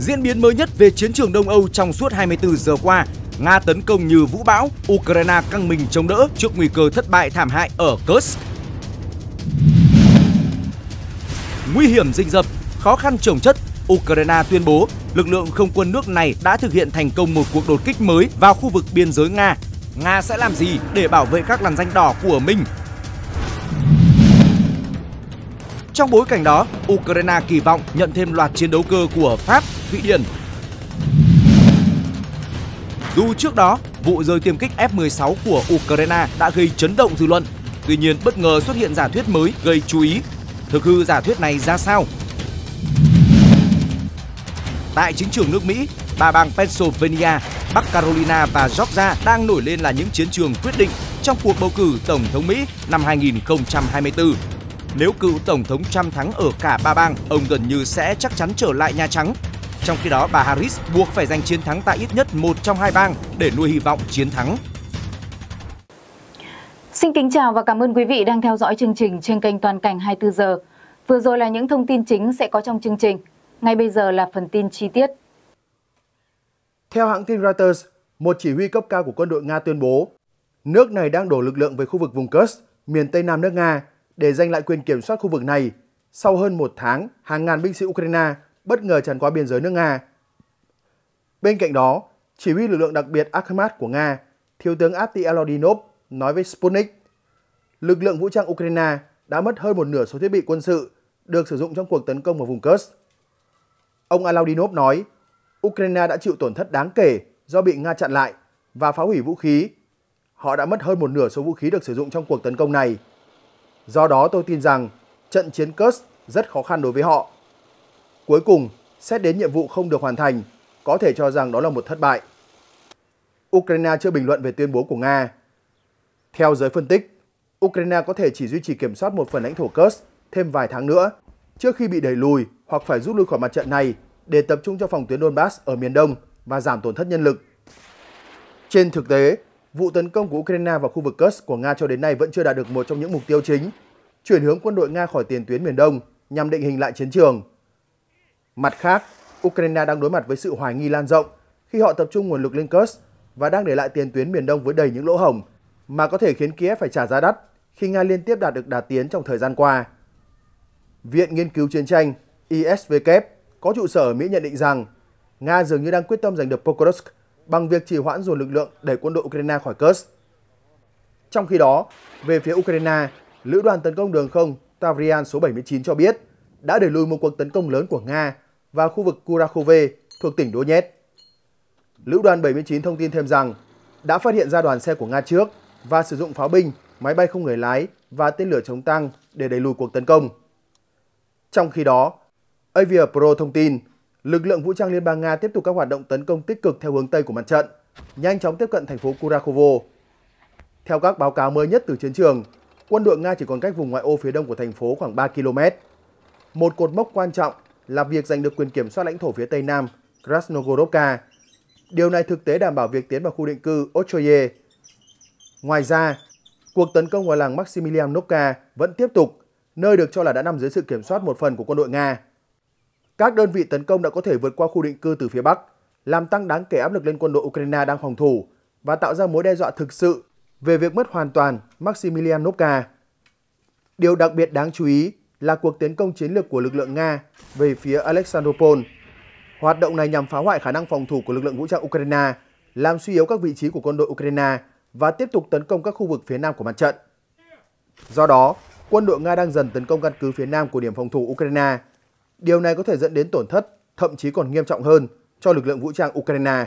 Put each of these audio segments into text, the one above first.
Diễn biến mới nhất về chiến trường Đông Âu trong suốt 24 giờ qua, Nga tấn công như vũ bão, Ukraine căng mình chống đỡ trước nguy cơ thất bại thảm hại ở Kursk. Nguy hiểm rình rập, khó khăn trồng chất, Ukraine tuyên bố lực lượng không quân nước này đã thực hiện thành công một cuộc đột kích mới vào khu vực biên giới Nga. Nga sẽ làm gì để bảo vệ các làn danh đỏ của mình? Trong bối cảnh đó, Ukraine kỳ vọng nhận thêm loạt chiến đấu cơ của Pháp Thụy Điển. Dù trước đó, vụ rơi tiêm kích F-16 của Ukraine đã gây chấn động dư luận, tuy nhiên bất ngờ xuất hiện giả thuyết mới gây chú ý. Thực hư giả thuyết này ra sao? Tại chính trường nước Mỹ, ba bang Pennsylvania, Bắc Carolina và Georgia đang nổi lên là những chiến trường quyết định trong cuộc bầu cử Tổng thống Mỹ năm 2024. Nếu cựu Tổng thống Trump thắng ở cả ba bang, ông gần như sẽ chắc chắn trở lại nhà Trắng trong khi đó, bà Harris buộc phải giành chiến thắng tại ít nhất một trong hai bang để nuôi hy vọng chiến thắng. Xin kính chào và cảm ơn quý vị đang theo dõi chương trình trên kênh Toàn cảnh 24 giờ. Vừa rồi là những thông tin chính sẽ có trong chương trình. Ngay bây giờ là phần tin chi tiết. Theo hãng tin Reuters, một chỉ huy cấp cao của quân đội Nga tuyên bố, nước này đang đổ lực lượng về khu vực vùng Kursk, miền Tây Nam nước Nga, để giành lại quyền kiểm soát khu vực này. Sau hơn một tháng, hàng ngàn binh sĩ Ukraine bất ngờ tràn qua biên giới nước Nga. Bên cạnh đó, chỉ huy lực lượng đặc biệt Akhmat của Nga, Thiếu tướng Ati Alodinov nói với Sputnik, lực lượng vũ trang Ukraine đã mất hơn một nửa số thiết bị quân sự được sử dụng trong cuộc tấn công vào vùng Kursk. Ông Alodinov nói, Ukraine đã chịu tổn thất đáng kể do bị Nga chặn lại và phá hủy vũ khí. Họ đã mất hơn một nửa số vũ khí được sử dụng trong cuộc tấn công này. Do đó tôi tin rằng trận chiến Kursk rất khó khăn đối với họ. Cuối cùng, xét đến nhiệm vụ không được hoàn thành, có thể cho rằng đó là một thất bại. Ukraine chưa bình luận về tuyên bố của Nga. Theo giới phân tích, Ukraine có thể chỉ duy trì kiểm soát một phần lãnh thổ Kursk thêm vài tháng nữa trước khi bị đẩy lùi hoặc phải rút lui khỏi mặt trận này để tập trung cho phòng tuyến Donbass ở miền đông và giảm tổn thất nhân lực. Trên thực tế, vụ tấn công của Ukraine vào khu vực Kursk của Nga cho đến nay vẫn chưa đạt được một trong những mục tiêu chính, chuyển hướng quân đội Nga khỏi tiền tuyến miền đông nhằm định hình lại chiến trường. Mặt khác, Ukraine đang đối mặt với sự hoài nghi lan rộng khi họ tập trung nguồn lực lên Kursk và đang để lại tiền tuyến miền Đông với đầy những lỗ hổng mà có thể khiến Kiev phải trả giá đắt khi Nga liên tiếp đạt được đà tiến trong thời gian qua. Viện Nghiên cứu Chiến tranh ISVK e có trụ sở ở Mỹ nhận định rằng Nga dường như đang quyết tâm giành được Pokrovsk bằng việc trì hoãn dồn lực lượng đẩy quân đội Ukraine khỏi Kursk. Trong khi đó, về phía Ukraine, Lữ đoàn tấn công đường không Tavrian số 79 cho biết đã đẩy lùi một cuộc tấn công lớn của Nga và khu vực Kurakove thuộc tỉnh Donetsk. Lữ đoàn 79 thông tin thêm rằng đã phát hiện ra đoàn xe của Nga trước và sử dụng pháo binh, máy bay không người lái và tên lửa chống tăng để đẩy lùi cuộc tấn công. Trong khi đó, Avia Pro thông tin lực lượng vũ trang Liên bang Nga tiếp tục các hoạt động tấn công tích cực theo hướng Tây của mặt trận, nhanh chóng tiếp cận thành phố Kurakovo. Theo các báo cáo mới nhất từ chiến trường, quân đội Nga chỉ còn cách vùng ngoại ô phía đông của thành phố khoảng 3 km. Một cột mốc quan trọng là việc giành được quyền kiểm soát lãnh thổ phía Tây Nam Krasnogorovka. Điều này thực tế đảm bảo việc tiến vào khu định cư Ochoye. Ngoài ra, cuộc tấn công vào làng Maximilianovka vẫn tiếp tục, nơi được cho là đã nằm dưới sự kiểm soát một phần của quân đội Nga. Các đơn vị tấn công đã có thể vượt qua khu định cư từ phía Bắc, làm tăng đáng kể áp lực lên quân đội Ukraine đang phòng thủ và tạo ra mối đe dọa thực sự về việc mất hoàn toàn Maximilianovka. Điều đặc biệt đáng chú ý là cuộc tiến công chiến lược của lực lượng Nga về phía Alexandropol. Hoạt động này nhằm phá hoại khả năng phòng thủ của lực lượng vũ trang Ukraine, làm suy yếu các vị trí của quân đội Ukraine và tiếp tục tấn công các khu vực phía nam của mặt trận. Do đó, quân đội Nga đang dần tấn công căn cứ phía nam của điểm phòng thủ Ukraine. Điều này có thể dẫn đến tổn thất, thậm chí còn nghiêm trọng hơn cho lực lượng vũ trang Ukraine.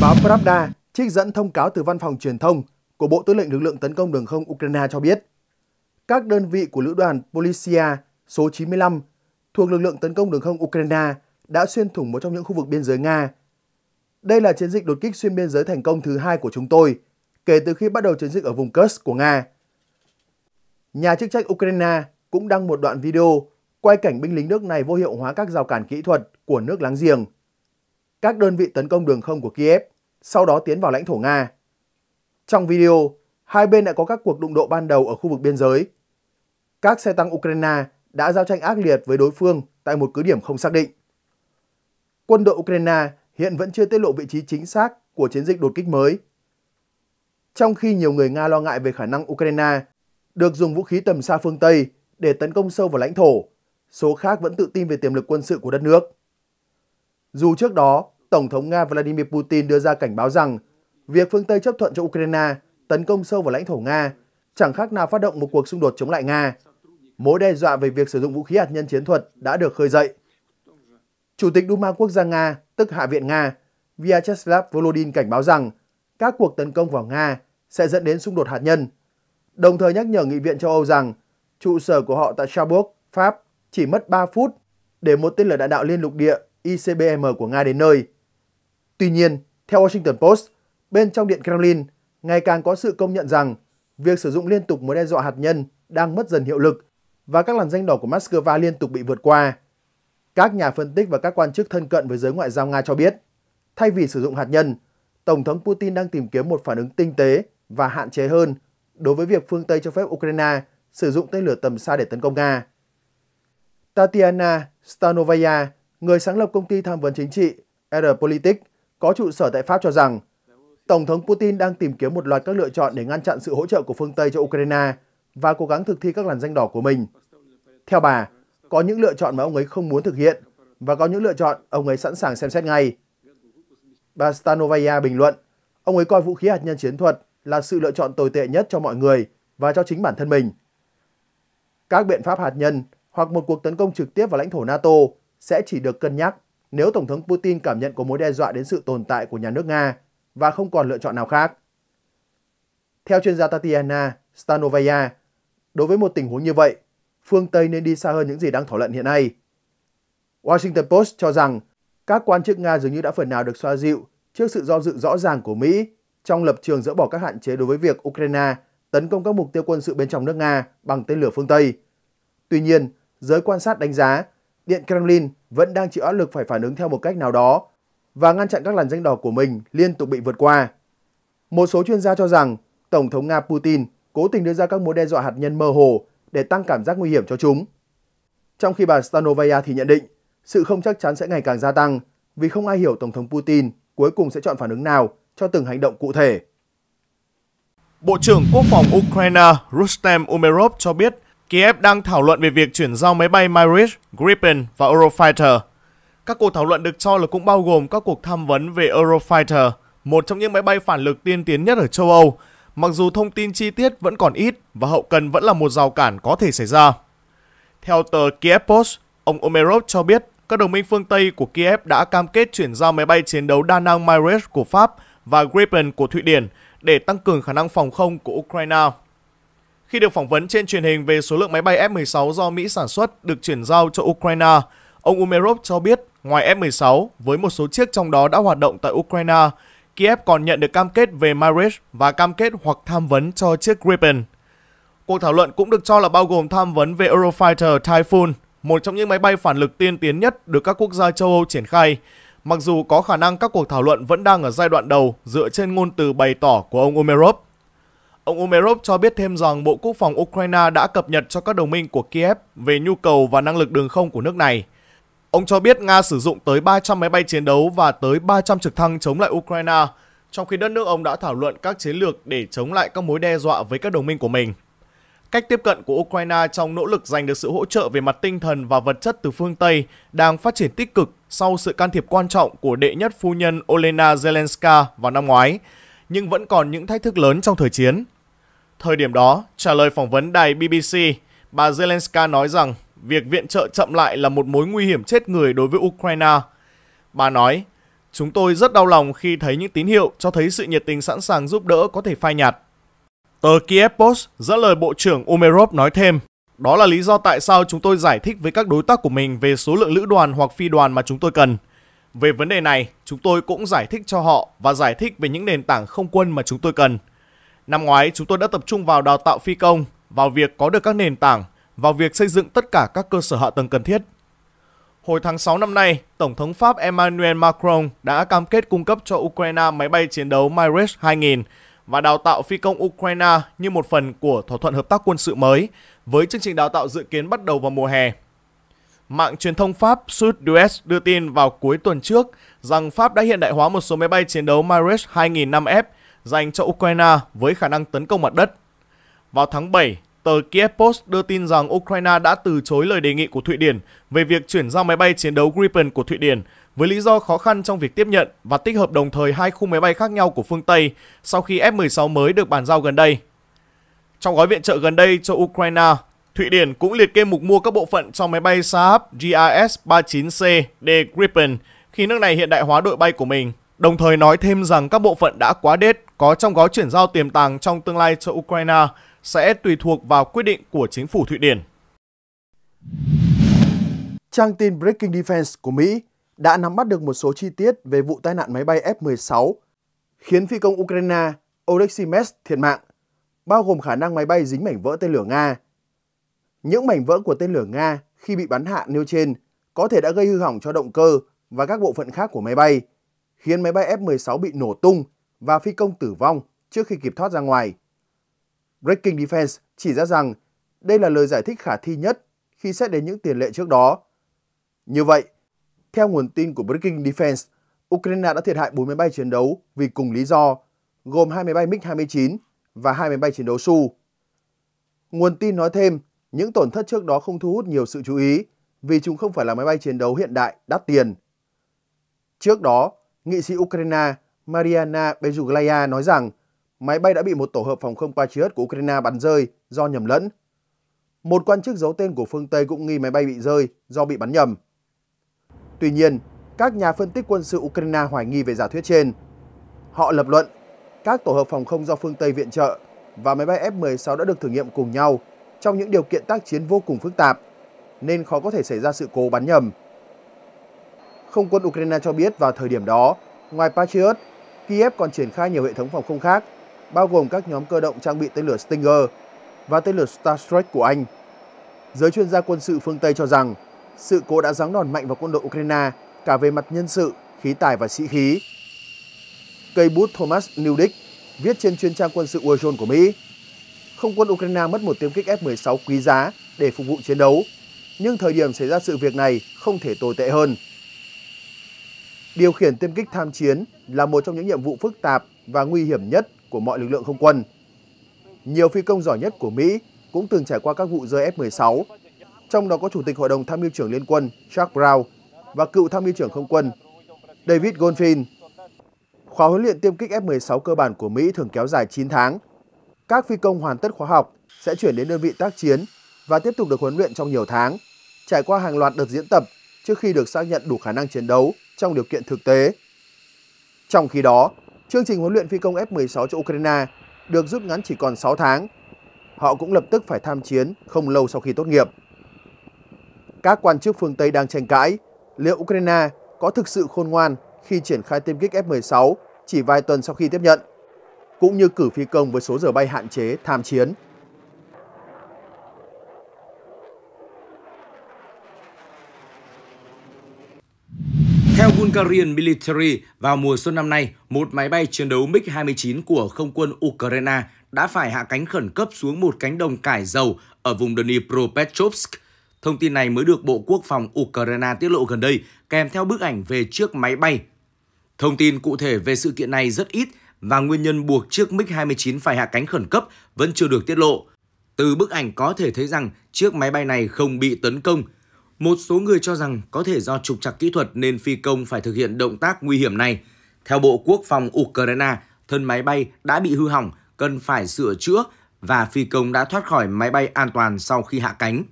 Báo Pravda Trích dẫn thông cáo từ Văn phòng Truyền thông của Bộ Tư lệnh Lực lượng Tấn công Đường không Ukraine cho biết, các đơn vị của Lữ đoàn Polisia số 95 thuộc lực lượng tấn công đường không Ukraine đã xuyên thủng một trong những khu vực biên giới Nga. Đây là chiến dịch đột kích xuyên biên giới thành công thứ hai của chúng tôi kể từ khi bắt đầu chiến dịch ở vùng Kursk của Nga. Nhà chức trách Ukraine cũng đăng một đoạn video quay cảnh binh lính nước này vô hiệu hóa các rào cản kỹ thuật của nước láng giềng. Các đơn vị tấn công đường không của Kiev sau đó tiến vào lãnh thổ Nga. Trong video, hai bên đã có các cuộc đụng độ ban đầu ở khu vực biên giới. Các xe tăng Ukraine đã giao tranh ác liệt với đối phương tại một cứ điểm không xác định. Quân đội Ukraine hiện vẫn chưa tiết lộ vị trí chính xác của chiến dịch đột kích mới. Trong khi nhiều người Nga lo ngại về khả năng Ukraine được dùng vũ khí tầm xa phương Tây để tấn công sâu vào lãnh thổ, số khác vẫn tự tin về tiềm lực quân sự của đất nước. Dù trước đó, Tổng thống Nga Vladimir Putin đưa ra cảnh báo rằng việc phương Tây chấp thuận cho Ukraine tấn công sâu vào lãnh thổ Nga chẳng khác nào phát động một cuộc xung đột chống lại Nga. Mối đe dọa về việc sử dụng vũ khí hạt nhân chiến thuật đã được khơi dậy. Chủ tịch Duma Quốc gia Nga, tức Hạ viện Nga, Vyacheslav Volodin cảnh báo rằng các cuộc tấn công vào Nga sẽ dẫn đến xung đột hạt nhân, đồng thời nhắc nhở Nghị viện châu Âu rằng trụ sở của họ tại Strasbourg, Pháp chỉ mất 3 phút để một tên lửa đạn đạo liên lục địa ICBM của Nga đến nơi. Tuy nhiên, theo Washington Post, bên trong Điện Kremlin ngày càng có sự công nhận rằng việc sử dụng liên tục mối đe dọa hạt nhân đang mất dần hiệu lực và các làn danh đỏ của Moscow liên tục bị vượt qua. Các nhà phân tích và các quan chức thân cận với giới ngoại giao Nga cho biết, thay vì sử dụng hạt nhân, Tổng thống Putin đang tìm kiếm một phản ứng tinh tế và hạn chế hơn đối với việc phương Tây cho phép Ukraine sử dụng tên lửa tầm xa để tấn công Nga. Tatiana Stanovaya, người sáng lập công ty tham vấn chính trị Aeropolitik, có trụ sở tại Pháp cho rằng Tổng thống Putin đang tìm kiếm một loạt các lựa chọn để ngăn chặn sự hỗ trợ của phương Tây cho Ukraine và cố gắng thực thi các làn danh đỏ của mình. Theo bà, có những lựa chọn mà ông ấy không muốn thực hiện và có những lựa chọn ông ấy sẵn sàng xem xét ngay. Bà Stanovaya bình luận, ông ấy coi vũ khí hạt nhân chiến thuật là sự lựa chọn tồi tệ nhất cho mọi người và cho chính bản thân mình. Các biện pháp hạt nhân hoặc một cuộc tấn công trực tiếp vào lãnh thổ NATO sẽ chỉ được cân nhắc nếu Tổng thống Putin cảm nhận có mối đe dọa đến sự tồn tại của nhà nước Nga và không còn lựa chọn nào khác. Theo chuyên gia Tatiana Stanovaya, đối với một tình huống như vậy, phương Tây nên đi xa hơn những gì đang thảo luận hiện nay. Washington Post cho rằng các quan chức Nga dường như đã phần nào được xoa dịu trước sự do dự rõ ràng của Mỹ trong lập trường dỡ bỏ các hạn chế đối với việc Ukraine tấn công các mục tiêu quân sự bên trong nước Nga bằng tên lửa phương Tây. Tuy nhiên, giới quan sát đánh giá Điện Kremlin vẫn đang chịu áp lực phải phản ứng theo một cách nào đó và ngăn chặn các làn danh đỏ của mình liên tục bị vượt qua. Một số chuyên gia cho rằng Tổng thống Nga Putin cố tình đưa ra các mối đe dọa hạt nhân mơ hồ để tăng cảm giác nguy hiểm cho chúng. Trong khi bà Stanovaya thì nhận định sự không chắc chắn sẽ ngày càng gia tăng vì không ai hiểu Tổng thống Putin cuối cùng sẽ chọn phản ứng nào cho từng hành động cụ thể. Bộ trưởng Quốc phòng Ukraine Rustem Umerov cho biết Kiev đang thảo luận về việc chuyển giao máy bay Mirage, Gripen và Eurofighter. Các cuộc thảo luận được cho là cũng bao gồm các cuộc tham vấn về Eurofighter, một trong những máy bay phản lực tiên tiến nhất ở châu Âu, mặc dù thông tin chi tiết vẫn còn ít và hậu cần vẫn là một rào cản có thể xảy ra. Theo tờ Kiev Post, ông Omerov cho biết các đồng minh phương Tây của Kiev đã cam kết chuyển giao máy bay chiến đấu đa năng Mirage của Pháp và Gripen của Thụy Điển để tăng cường khả năng phòng không của Ukraine. Khi được phỏng vấn trên truyền hình về số lượng máy bay F-16 do Mỹ sản xuất được chuyển giao cho Ukraine, ông Umerov cho biết ngoài F-16, với một số chiếc trong đó đã hoạt động tại Ukraine, Kiev còn nhận được cam kết về Mirage và cam kết hoặc tham vấn cho chiếc Gripen. Cuộc thảo luận cũng được cho là bao gồm tham vấn về Eurofighter Typhoon, một trong những máy bay phản lực tiên tiến nhất được các quốc gia châu Âu triển khai. Mặc dù có khả năng các cuộc thảo luận vẫn đang ở giai đoạn đầu dựa trên ngôn từ bày tỏ của ông Umerov, Ông Umerov cho biết thêm rằng Bộ Quốc phòng Ukraine đã cập nhật cho các đồng minh của Kiev về nhu cầu và năng lực đường không của nước này. Ông cho biết Nga sử dụng tới 300 máy bay chiến đấu và tới 300 trực thăng chống lại Ukraine, trong khi đất nước ông đã thảo luận các chiến lược để chống lại các mối đe dọa với các đồng minh của mình. Cách tiếp cận của Ukraine trong nỗ lực giành được sự hỗ trợ về mặt tinh thần và vật chất từ phương Tây đang phát triển tích cực sau sự can thiệp quan trọng của đệ nhất phu nhân Olena Zelenska vào năm ngoái, nhưng vẫn còn những thách thức lớn trong thời chiến. Thời điểm đó, trả lời phỏng vấn đài BBC, bà Zelenska nói rằng việc viện trợ chậm lại là một mối nguy hiểm chết người đối với Ukraine. Bà nói, chúng tôi rất đau lòng khi thấy những tín hiệu cho thấy sự nhiệt tình sẵn sàng giúp đỡ có thể phai nhạt. Tờ Kiev Post dẫn lời Bộ trưởng Umerov nói thêm, đó là lý do tại sao chúng tôi giải thích với các đối tác của mình về số lượng lữ đoàn hoặc phi đoàn mà chúng tôi cần. Về vấn đề này, chúng tôi cũng giải thích cho họ và giải thích về những nền tảng không quân mà chúng tôi cần – Năm ngoái, chúng tôi đã tập trung vào đào tạo phi công, vào việc có được các nền tảng, vào việc xây dựng tất cả các cơ sở hạ tầng cần thiết. Hồi tháng 6 năm nay, Tổng thống Pháp Emmanuel Macron đã cam kết cung cấp cho Ukraine máy bay chiến đấu Mirage 2000 và đào tạo phi công Ukraine như một phần của thỏa thuận hợp tác quân sự mới, với chương trình đào tạo dự kiến bắt đầu vào mùa hè. Mạng truyền thông Pháp Sud-Ouest đưa tin vào cuối tuần trước rằng Pháp đã hiện đại hóa một số máy bay chiến đấu Mirage 2000 5F dành cho Ukraine với khả năng tấn công mặt đất. Vào tháng 7, tờ Kiev Post đưa tin rằng Ukraine đã từ chối lời đề nghị của Thụy Điển về việc chuyển giao máy bay chiến đấu Gripen của Thụy Điển với lý do khó khăn trong việc tiếp nhận và tích hợp đồng thời hai khu máy bay khác nhau của phương Tây sau khi F-16 mới được bàn giao gần đây. Trong gói viện trợ gần đây cho Ukraine, Thụy Điển cũng liệt kê mục mua các bộ phận cho máy bay Saab GRS-39C D Gripen khi nước này hiện đại hóa đội bay của mình, đồng thời nói thêm rằng các bộ phận đã quá đết có trong gói chuyển giao tiềm tàng trong tương lai cho Ukraine sẽ tùy thuộc vào quyết định của chính phủ Thụy Điển. Trang tin Breaking Defense của Mỹ đã nắm bắt được một số chi tiết về vụ tai nạn máy bay F-16 khiến phi công Ukraine Oleksiy Mets thiệt mạng, bao gồm khả năng máy bay dính mảnh vỡ tên lửa Nga. Những mảnh vỡ của tên lửa Nga khi bị bắn hạ nêu trên có thể đã gây hư hỏng cho động cơ và các bộ phận khác của máy bay, khiến máy bay F-16 bị nổ tung và phi công tử vong trước khi kịp thoát ra ngoài. Breaking Defense chỉ ra rằng đây là lời giải thích khả thi nhất khi xét đến những tiền lệ trước đó. Như vậy, theo nguồn tin của Breaking Defense, Ukraine đã thiệt hại 4 máy bay chiến đấu vì cùng lý do, gồm 2 máy bay MiG-29 và 2 máy bay chiến đấu Su. Nguồn tin nói thêm, những tổn thất trước đó không thu hút nhiều sự chú ý vì chúng không phải là máy bay chiến đấu hiện đại đắt tiền. Trước đó, nghị sĩ Ukraine Mariana Bezuglaya nói rằng máy bay đã bị một tổ hợp phòng không Patriot của Ukraine bắn rơi do nhầm lẫn. Một quan chức giấu tên của phương Tây cũng nghi máy bay bị rơi do bị bắn nhầm. Tuy nhiên, các nhà phân tích quân sự Ukraine hoài nghi về giả thuyết trên. Họ lập luận các tổ hợp phòng không do phương Tây viện trợ và máy bay F-16 đã được thử nghiệm cùng nhau trong những điều kiện tác chiến vô cùng phức tạp, nên khó có thể xảy ra sự cố bắn nhầm. Không quân Ukraine cho biết vào thời điểm đó, ngoài Patriot, Kiev còn triển khai nhiều hệ thống phòng không khác, bao gồm các nhóm cơ động trang bị tên lửa Stinger và tên lửa Starstreak của Anh. Giới chuyên gia quân sự phương Tây cho rằng, sự cố đã giáng đòn mạnh vào quân đội Ukraine cả về mặt nhân sự, khí tài và sĩ khí. Cây bút Thomas Newdick viết trên chuyên trang quân sự Warzone của Mỹ, không quân Ukraine mất một tiêm kích F-16 quý giá để phục vụ chiến đấu, nhưng thời điểm xảy ra sự việc này không thể tồi tệ hơn. Điều khiển tiêm kích tham chiến là một trong những nhiệm vụ phức tạp và nguy hiểm nhất của mọi lực lượng không quân. Nhiều phi công giỏi nhất của Mỹ cũng từng trải qua các vụ rơi F-16, trong đó có Chủ tịch Hội đồng Tham mưu trưởng Liên quân Chuck Brown và cựu Tham mưu trưởng Không quân David Goldfin. Khóa huấn luyện tiêm kích F-16 cơ bản của Mỹ thường kéo dài 9 tháng. Các phi công hoàn tất khóa học sẽ chuyển đến đơn vị tác chiến và tiếp tục được huấn luyện trong nhiều tháng, trải qua hàng loạt đợt diễn tập trước khi được xác nhận đủ khả năng chiến đấu trong điều kiện thực tế. Trong khi đó, chương trình huấn luyện phi công F-16 cho Ukraine được rút ngắn chỉ còn 6 tháng. Họ cũng lập tức phải tham chiến không lâu sau khi tốt nghiệp. Các quan chức phương Tây đang tranh cãi liệu Ukraine có thực sự khôn ngoan khi triển khai tiêm kích F-16 chỉ vài tuần sau khi tiếp nhận, cũng như cử phi công với số giờ bay hạn chế tham chiến. Theo Bulgarian Military, vào mùa xuân năm nay, một máy bay chiến đấu MiG-29 của không quân Ukraine đã phải hạ cánh khẩn cấp xuống một cánh đồng cải dầu ở vùng Dnipropetrovsk. Thông tin này mới được Bộ Quốc phòng Ukraine tiết lộ gần đây, kèm theo bức ảnh về chiếc máy bay. Thông tin cụ thể về sự kiện này rất ít và nguyên nhân buộc chiếc MiG-29 phải hạ cánh khẩn cấp vẫn chưa được tiết lộ. Từ bức ảnh có thể thấy rằng chiếc máy bay này không bị tấn công, một số người cho rằng có thể do trục trặc kỹ thuật nên phi công phải thực hiện động tác nguy hiểm này. Theo Bộ Quốc phòng Ukraine, thân máy bay đã bị hư hỏng, cần phải sửa chữa và phi công đã thoát khỏi máy bay an toàn sau khi hạ cánh.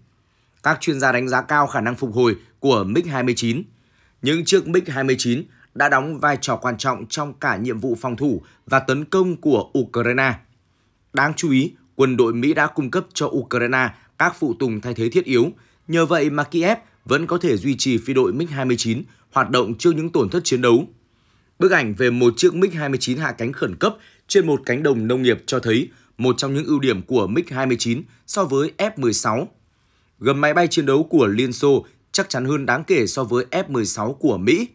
Các chuyên gia đánh giá cao khả năng phục hồi của MiG-29. Những chiếc MiG-29 đã đóng vai trò quan trọng trong cả nhiệm vụ phòng thủ và tấn công của Ukraine. Đáng chú ý, quân đội Mỹ đã cung cấp cho Ukraine các phụ tùng thay thế thiết yếu, Nhờ vậy mà Kiev vẫn có thể duy trì phi đội MiG-29 hoạt động trước những tổn thất chiến đấu. Bức ảnh về một chiếc MiG-29 hạ cánh khẩn cấp trên một cánh đồng nông nghiệp cho thấy một trong những ưu điểm của MiG-29 so với F-16. Gầm máy bay chiến đấu của Liên Xô chắc chắn hơn đáng kể so với F-16 của Mỹ.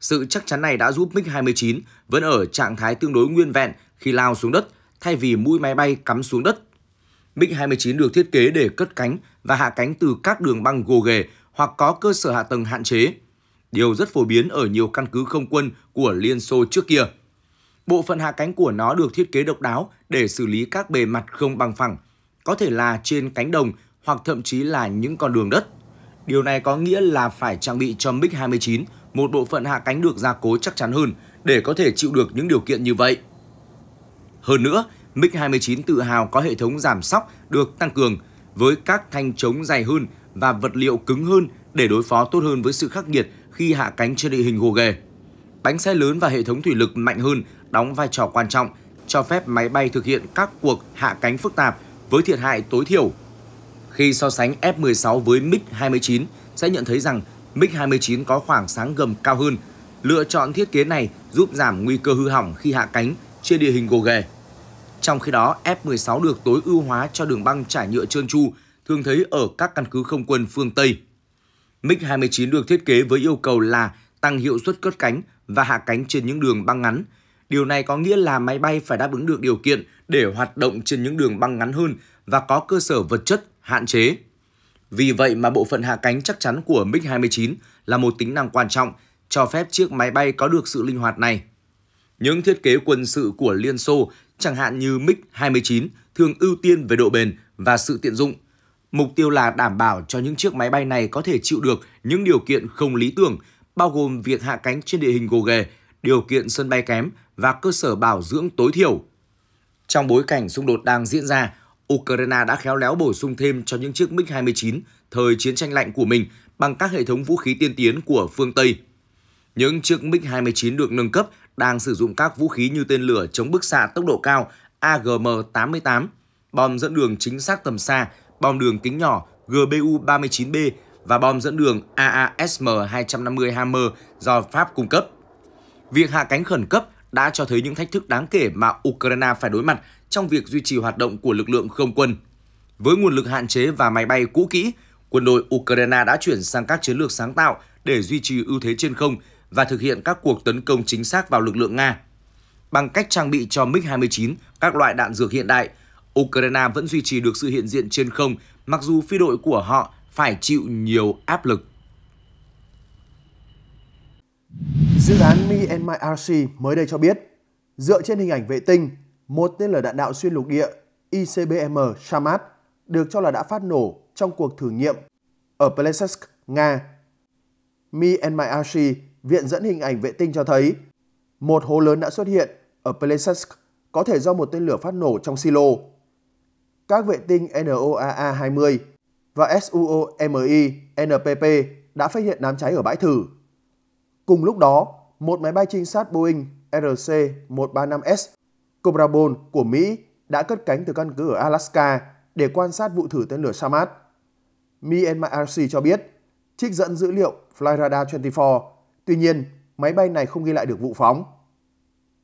Sự chắc chắn này đã giúp MiG-29 vẫn ở trạng thái tương đối nguyên vẹn khi lao xuống đất thay vì mũi máy bay cắm xuống đất. MiG-29 được thiết kế để cất cánh và hạ cánh từ các đường băng gồ ghề hoặc có cơ sở hạ tầng hạn chế. Điều rất phổ biến ở nhiều căn cứ không quân của Liên Xô trước kia. Bộ phận hạ cánh của nó được thiết kế độc đáo để xử lý các bề mặt không bằng phẳng, có thể là trên cánh đồng hoặc thậm chí là những con đường đất. Điều này có nghĩa là phải trang bị cho MiG-29 một bộ phận hạ cánh được gia cố chắc chắn hơn để có thể chịu được những điều kiện như vậy. Hơn nữa, MiG-29 tự hào có hệ thống giảm sóc được tăng cường với các thanh chống dày hơn và vật liệu cứng hơn để đối phó tốt hơn với sự khắc nghiệt khi hạ cánh trên địa hình gồ ghề. Bánh xe lớn và hệ thống thủy lực mạnh hơn đóng vai trò quan trọng, cho phép máy bay thực hiện các cuộc hạ cánh phức tạp với thiệt hại tối thiểu. Khi so sánh F-16 với MiG-29, sẽ nhận thấy rằng MiG-29 có khoảng sáng gầm cao hơn. Lựa chọn thiết kế này giúp giảm nguy cơ hư hỏng khi hạ cánh trên địa hình gồ ghề. Trong khi đó, F-16 được tối ưu hóa cho đường băng trải nhựa trơn tru, thường thấy ở các căn cứ không quân phương Tây. MiG-29 được thiết kế với yêu cầu là tăng hiệu suất cất cánh và hạ cánh trên những đường băng ngắn. Điều này có nghĩa là máy bay phải đáp ứng được điều kiện để hoạt động trên những đường băng ngắn hơn và có cơ sở vật chất hạn chế. Vì vậy mà bộ phận hạ cánh chắc chắn của MiG-29 là một tính năng quan trọng, cho phép chiếc máy bay có được sự linh hoạt này. Những thiết kế quân sự của Liên Xô chẳng hạn như MiG 29 thường ưu tiên về độ bền và sự tiện dụng. Mục tiêu là đảm bảo cho những chiếc máy bay này có thể chịu được những điều kiện không lý tưởng, bao gồm việc hạ cánh trên địa hình gồ ghề, điều kiện sân bay kém và cơ sở bảo dưỡng tối thiểu. Trong bối cảnh xung đột đang diễn ra, Ukraine đã khéo léo bổ sung thêm cho những chiếc MiG-29 thời chiến tranh lạnh của mình bằng các hệ thống vũ khí tiên tiến của phương Tây. Những chiếc MiG-29 được nâng cấp đang sử dụng các vũ khí như tên lửa chống bức xạ tốc độ cao AGM-88, bom dẫn đường chính xác tầm xa, bom đường kính nhỏ GBU-39B và bom dẫn đường AASM-250 Hammer do Pháp cung cấp. Việc hạ cánh khẩn cấp đã cho thấy những thách thức đáng kể mà Ukraine phải đối mặt trong việc duy trì hoạt động của lực lượng không quân. Với nguồn lực hạn chế và máy bay cũ kỹ, quân đội Ukraine đã chuyển sang các chiến lược sáng tạo để duy trì ưu thế trên không và thực hiện các cuộc tấn công chính xác vào lực lượng Nga. Bằng cách trang bị cho MiG-29 các loại đạn dược hiện đại, Ukraine vẫn duy trì được sự hiện diện trên không mặc dù phi đội của họ phải chịu nhiều áp lực. Dự án Me and My RC mới đây cho biết, dựa trên hình ảnh vệ tinh, một tên lửa đạn đạo xuyên lục địa ICBM Shamat được cho là đã phát nổ trong cuộc thử nghiệm ở Plesetsk, Nga. Me and My RC viện dẫn hình ảnh vệ tinh cho thấy một hố lớn đã xuất hiện ở Plesetsk có thể do một tên lửa phát nổ trong silo. Các vệ tinh NOAA-20 và SUOMI NPP đã phát hiện đám cháy ở bãi thử. Cùng lúc đó, một máy bay trinh sát Boeing RC-135S Cobra Bone của Mỹ đã cất cánh từ căn cứ ở Alaska để quan sát vụ thử tên lửa Samad. Mi cho biết, trích dẫn dữ liệu Flyradar 24 Tuy nhiên, máy bay này không ghi lại được vụ phóng.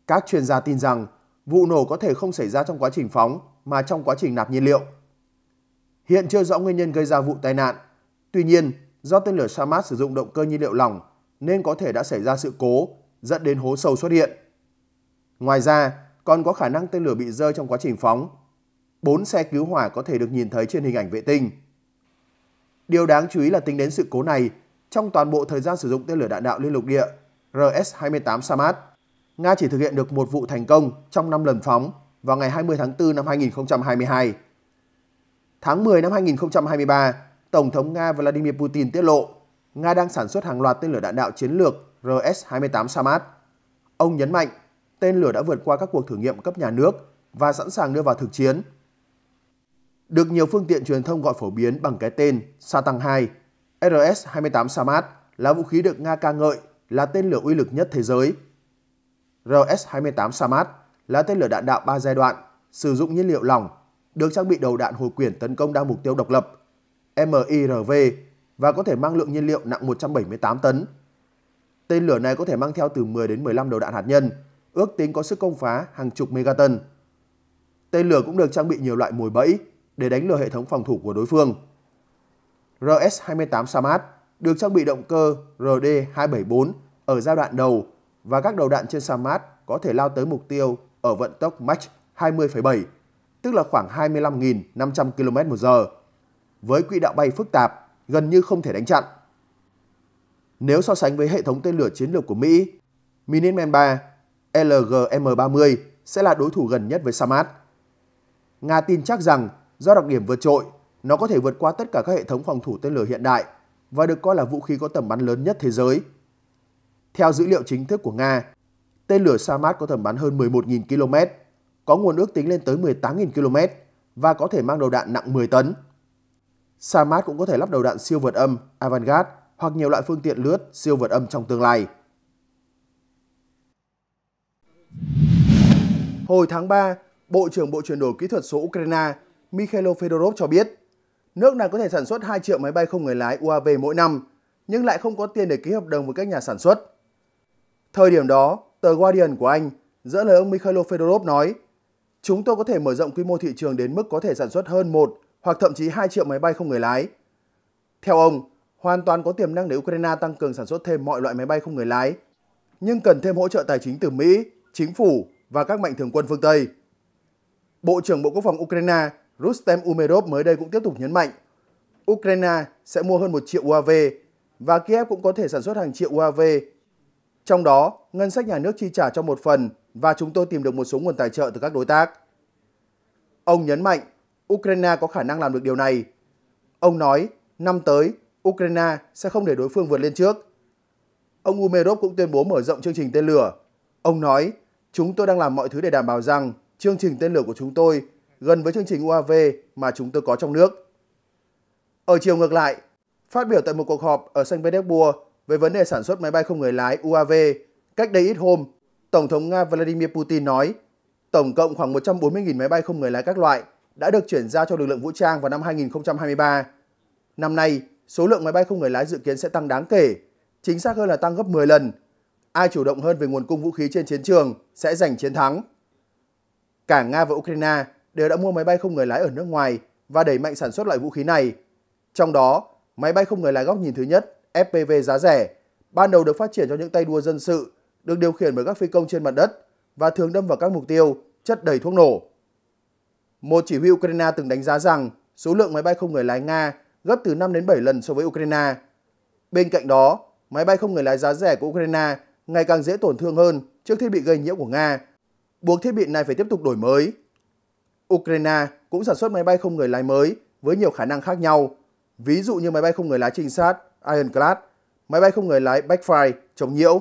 Các chuyên gia tin rằng vụ nổ có thể không xảy ra trong quá trình phóng mà trong quá trình nạp nhiên liệu. Hiện chưa rõ nguyên nhân gây ra vụ tai nạn. Tuy nhiên, do tên lửa Shamas sử dụng động cơ nhiên liệu lỏng nên có thể đã xảy ra sự cố dẫn đến hố sâu xuất hiện. Ngoài ra, còn có khả năng tên lửa bị rơi trong quá trình phóng. Bốn xe cứu hỏa có thể được nhìn thấy trên hình ảnh vệ tinh. Điều đáng chú ý là tính đến sự cố này, trong toàn bộ thời gian sử dụng tên lửa đạn đạo liên lục địa RS-28 Samad. Nga chỉ thực hiện được một vụ thành công trong 5 lần phóng vào ngày 20 tháng 4 năm 2022. Tháng 10 năm 2023, Tổng thống Nga Vladimir Putin tiết lộ Nga đang sản xuất hàng loạt tên lửa đạn đạo chiến lược RS-28 Samad. Ông nhấn mạnh tên lửa đã vượt qua các cuộc thử nghiệm cấp nhà nước và sẵn sàng đưa vào thực chiến. Được nhiều phương tiện truyền thông gọi phổ biến bằng cái tên Satang 2 RS-28 Samad là vũ khí được Nga ca ngợi là tên lửa uy lực nhất thế giới. RS-28 Samad là tên lửa đạn đạo 3 giai đoạn, sử dụng nhiên liệu lỏng, được trang bị đầu đạn hồi quyển tấn công đa mục tiêu độc lập, MIRV và có thể mang lượng nhiên liệu nặng 178 tấn. Tên lửa này có thể mang theo từ 10 đến 15 đầu đạn hạt nhân, ước tính có sức công phá hàng chục megaton. Tên lửa cũng được trang bị nhiều loại mồi bẫy để đánh lừa hệ thống phòng thủ của đối phương. RS-28 Samad được trang bị động cơ RD-274 ở giai đoạn đầu và các đầu đạn trên Samad có thể lao tới mục tiêu ở vận tốc Mach 20,7, tức là khoảng 25.500 km một giờ Với quỹ đạo bay phức tạp, gần như không thể đánh chặn. Nếu so sánh với hệ thống tên lửa chiến lược của Mỹ, Minuteman 3 LGM-30 sẽ là đối thủ gần nhất với Samad. Nga tin chắc rằng do đặc điểm vượt trội nó có thể vượt qua tất cả các hệ thống phòng thủ tên lửa hiện đại và được coi là vũ khí có tầm bắn lớn nhất thế giới. Theo dữ liệu chính thức của Nga, tên lửa Samad có tầm bắn hơn 11.000 km, có nguồn ước tính lên tới 18.000 km và có thể mang đầu đạn nặng 10 tấn. Samad cũng có thể lắp đầu đạn siêu vượt âm, Avangard hoặc nhiều loại phương tiện lướt siêu vượt âm trong tương lai. Hồi tháng 3, Bộ trưởng Bộ chuyển đổi kỹ thuật số Ukraine Mikhailo Fedorov cho biết Nước này có thể sản xuất 2 triệu máy bay không người lái UAV mỗi năm, nhưng lại không có tiền để ký hợp đồng với các nhà sản xuất. Thời điểm đó, tờ Guardian của Anh dẫn lời ông Mikhailo Fedorov nói, chúng tôi có thể mở rộng quy mô thị trường đến mức có thể sản xuất hơn 1 hoặc thậm chí 2 triệu máy bay không người lái. Theo ông, hoàn toàn có tiềm năng để Ukraine tăng cường sản xuất thêm mọi loại máy bay không người lái, nhưng cần thêm hỗ trợ tài chính từ Mỹ, chính phủ và các mạnh thường quân phương Tây. Bộ trưởng Bộ Quốc phòng Ukraine Rustem Umerov mới đây cũng tiếp tục nhấn mạnh Ukraine sẽ mua hơn 1 triệu UAV và Kiev cũng có thể sản xuất hàng triệu UAV. Trong đó, ngân sách nhà nước chi trả cho một phần và chúng tôi tìm được một số nguồn tài trợ từ các đối tác. Ông nhấn mạnh Ukraine có khả năng làm được điều này. Ông nói năm tới Ukraine sẽ không để đối phương vượt lên trước. Ông Umerov cũng tuyên bố mở rộng chương trình tên lửa. Ông nói chúng tôi đang làm mọi thứ để đảm bảo rằng chương trình tên lửa của chúng tôi gần với chương trình UAV mà chúng tôi có trong nước. Ở chiều ngược lại, phát biểu tại một cuộc họp ở Saint Petersburg về vấn đề sản xuất máy bay không người lái UAV cách đây ít hôm, Tổng thống Nga Vladimir Putin nói tổng cộng khoảng 140.000 máy bay không người lái các loại đã được chuyển giao cho lực lượng vũ trang vào năm 2023. Năm nay, số lượng máy bay không người lái dự kiến sẽ tăng đáng kể, chính xác hơn là tăng gấp 10 lần. Ai chủ động hơn về nguồn cung vũ khí trên chiến trường sẽ giành chiến thắng. Cả Nga và Ukraine đều đã mua máy bay không người lái ở nước ngoài và đẩy mạnh sản xuất loại vũ khí này. Trong đó, máy bay không người lái góc nhìn thứ nhất, FPV giá rẻ, ban đầu được phát triển cho những tay đua dân sự, được điều khiển bởi các phi công trên mặt đất và thường đâm vào các mục tiêu, chất đầy thuốc nổ. Một chỉ huy Ukraine từng đánh giá rằng số lượng máy bay không người lái Nga gấp từ 5 đến 7 lần so với Ukraine. Bên cạnh đó, máy bay không người lái giá rẻ của Ukraine ngày càng dễ tổn thương hơn trước thiết bị gây nhiễu của Nga, buộc thiết bị này phải tiếp tục đổi mới Ukraine cũng sản xuất máy bay không người lái mới với nhiều khả năng khác nhau, ví dụ như máy bay không người lái trinh sát Ironclad, máy bay không người lái Backfire chống nhiễu.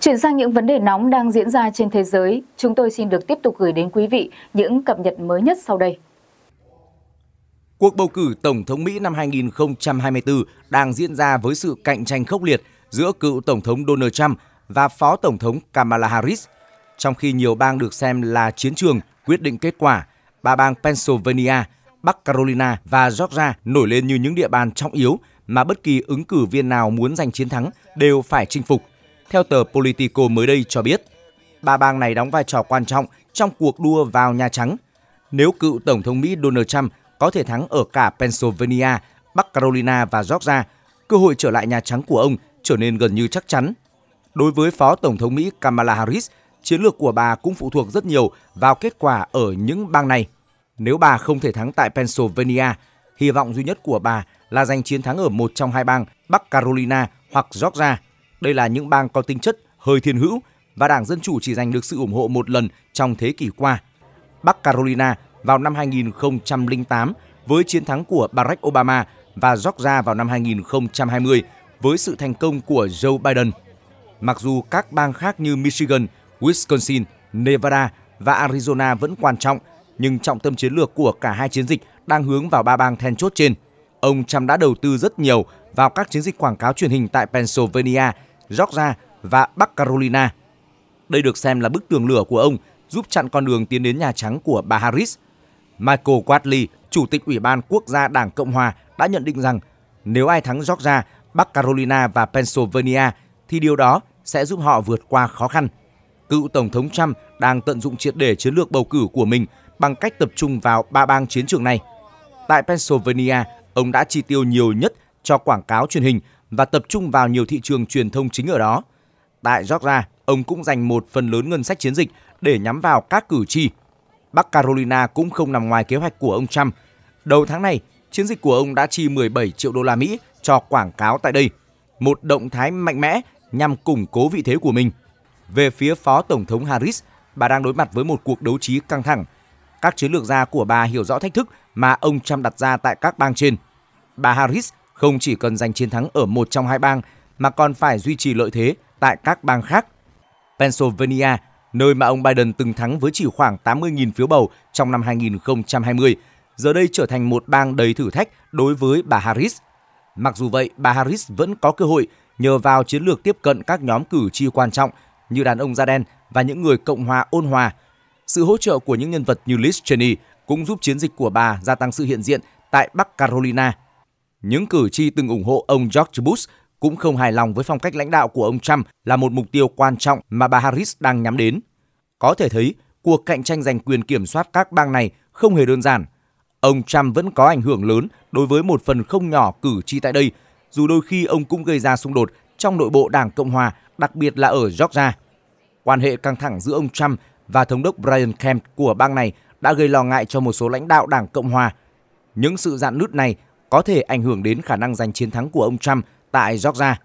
Chuyển sang những vấn đề nóng đang diễn ra trên thế giới, chúng tôi xin được tiếp tục gửi đến quý vị những cập nhật mới nhất sau đây. Cuộc bầu cử Tổng thống Mỹ năm 2024 đang diễn ra với sự cạnh tranh khốc liệt giữa cựu Tổng thống Donald Trump và Phó Tổng thống Kamala Harris – trong khi nhiều bang được xem là chiến trường quyết định kết quả. Ba bang Pennsylvania, Bắc Carolina và Georgia nổi lên như những địa bàn trọng yếu mà bất kỳ ứng cử viên nào muốn giành chiến thắng đều phải chinh phục. Theo tờ Politico mới đây cho biết, ba bang này đóng vai trò quan trọng trong cuộc đua vào Nhà Trắng. Nếu cựu Tổng thống Mỹ Donald Trump có thể thắng ở cả Pennsylvania, Bắc Carolina và Georgia, cơ hội trở lại Nhà Trắng của ông trở nên gần như chắc chắn. Đối với Phó Tổng thống Mỹ Kamala Harris, chiến lược của bà cũng phụ thuộc rất nhiều vào kết quả ở những bang này. Nếu bà không thể thắng tại Pennsylvania, hy vọng duy nhất của bà là giành chiến thắng ở một trong hai bang Bắc Carolina hoặc Georgia. Đây là những bang có tính chất hơi thiên hữu và Đảng Dân Chủ chỉ giành được sự ủng hộ một lần trong thế kỷ qua. Bắc Carolina vào năm 2008 với chiến thắng của Barack Obama và Georgia vào năm 2020 với sự thành công của Joe Biden. Mặc dù các bang khác như Michigan – Wisconsin, Nevada và Arizona vẫn quan trọng, nhưng trọng tâm chiến lược của cả hai chiến dịch đang hướng vào ba bang then chốt trên. Ông Trump đã đầu tư rất nhiều vào các chiến dịch quảng cáo truyền hình tại Pennsylvania, Georgia và Bắc Carolina. Đây được xem là bức tường lửa của ông giúp chặn con đường tiến đến Nhà Trắng của bà Harris. Michael Quadley, Chủ tịch Ủy ban Quốc gia Đảng Cộng Hòa đã nhận định rằng nếu ai thắng Georgia, Bắc Carolina và Pennsylvania thì điều đó sẽ giúp họ vượt qua khó khăn – cựu Tổng thống Trump đang tận dụng triệt để chiến lược bầu cử của mình bằng cách tập trung vào ba bang chiến trường này. Tại Pennsylvania, ông đã chi tiêu nhiều nhất cho quảng cáo truyền hình và tập trung vào nhiều thị trường truyền thông chính ở đó. Tại Georgia, ông cũng dành một phần lớn ngân sách chiến dịch để nhắm vào các cử tri. Bắc Carolina cũng không nằm ngoài kế hoạch của ông Trump. Đầu tháng này, chiến dịch của ông đã chi 17 triệu đô la Mỹ cho quảng cáo tại đây, một động thái mạnh mẽ nhằm củng cố vị thế của mình. Về phía Phó Tổng thống Harris, bà đang đối mặt với một cuộc đấu trí căng thẳng. Các chiến lược gia của bà hiểu rõ thách thức mà ông Trump đặt ra tại các bang trên. Bà Harris không chỉ cần giành chiến thắng ở một trong hai bang mà còn phải duy trì lợi thế tại các bang khác. Pennsylvania, nơi mà ông Biden từng thắng với chỉ khoảng 80.000 phiếu bầu trong năm 2020, giờ đây trở thành một bang đầy thử thách đối với bà Harris. Mặc dù vậy, bà Harris vẫn có cơ hội nhờ vào chiến lược tiếp cận các nhóm cử tri quan trọng như đàn ông da đen và những người Cộng hòa ôn hòa. Sự hỗ trợ của những nhân vật như Liz Cheney cũng giúp chiến dịch của bà gia tăng sự hiện diện tại Bắc Carolina. Những cử tri từng ủng hộ ông George Bush cũng không hài lòng với phong cách lãnh đạo của ông Trump là một mục tiêu quan trọng mà bà Harris đang nhắm đến. Có thể thấy, cuộc cạnh tranh giành quyền kiểm soát các bang này không hề đơn giản. Ông Trump vẫn có ảnh hưởng lớn đối với một phần không nhỏ cử tri tại đây, dù đôi khi ông cũng gây ra xung đột trong nội bộ Đảng Cộng hòa, đặc biệt là ở Georgia quan hệ căng thẳng giữa ông Trump và thống đốc Brian Kemp của bang này đã gây lo ngại cho một số lãnh đạo Đảng Cộng hòa. Những sự dạn nứt này có thể ảnh hưởng đến khả năng giành chiến thắng của ông Trump tại Georgia.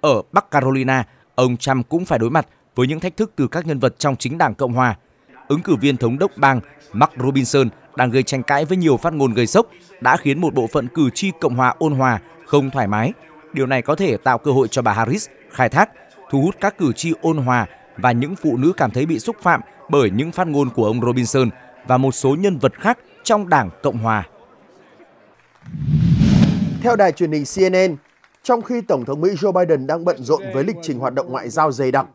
Ở Bắc Carolina, ông Trump cũng phải đối mặt với những thách thức từ các nhân vật trong chính Đảng Cộng hòa. Ứng cử viên thống đốc bang Mark Robinson đang gây tranh cãi với nhiều phát ngôn gây sốc đã khiến một bộ phận cử tri Cộng hòa ôn hòa không thoải mái. Điều này có thể tạo cơ hội cho bà Harris khai thác, thu hút các cử tri ôn hòa và những phụ nữ cảm thấy bị xúc phạm bởi những phát ngôn của ông Robinson và một số nhân vật khác trong Đảng Cộng hòa. Theo đài truyền hình CNN, trong khi Tổng thống Mỹ Joe Biden đang bận rộn với lịch trình hoạt động ngoại giao dày đặc,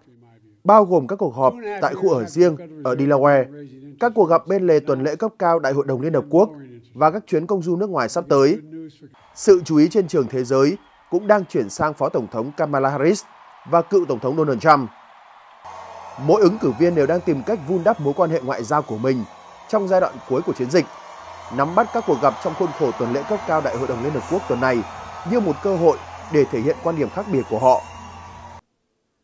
bao gồm các cuộc họp tại khu ở riêng ở Delaware, các cuộc gặp bên lề tuần lễ cấp cao Đại hội đồng Liên Hợp Quốc và các chuyến công du nước ngoài sắp tới. Sự chú ý trên trường thế giới cũng đang chuyển sang Phó Tổng thống Kamala Harris và cựu Tổng thống Donald Trump. Mỗi ứng cử viên đều đang tìm cách vun đắp mối quan hệ ngoại giao của mình trong giai đoạn cuối của chiến dịch, nắm bắt các cuộc gặp trong khuôn khổ tuần lễ cấp cao Đại hội đồng Liên Hợp Quốc tuần này như một cơ hội để thể hiện quan điểm khác biệt của họ.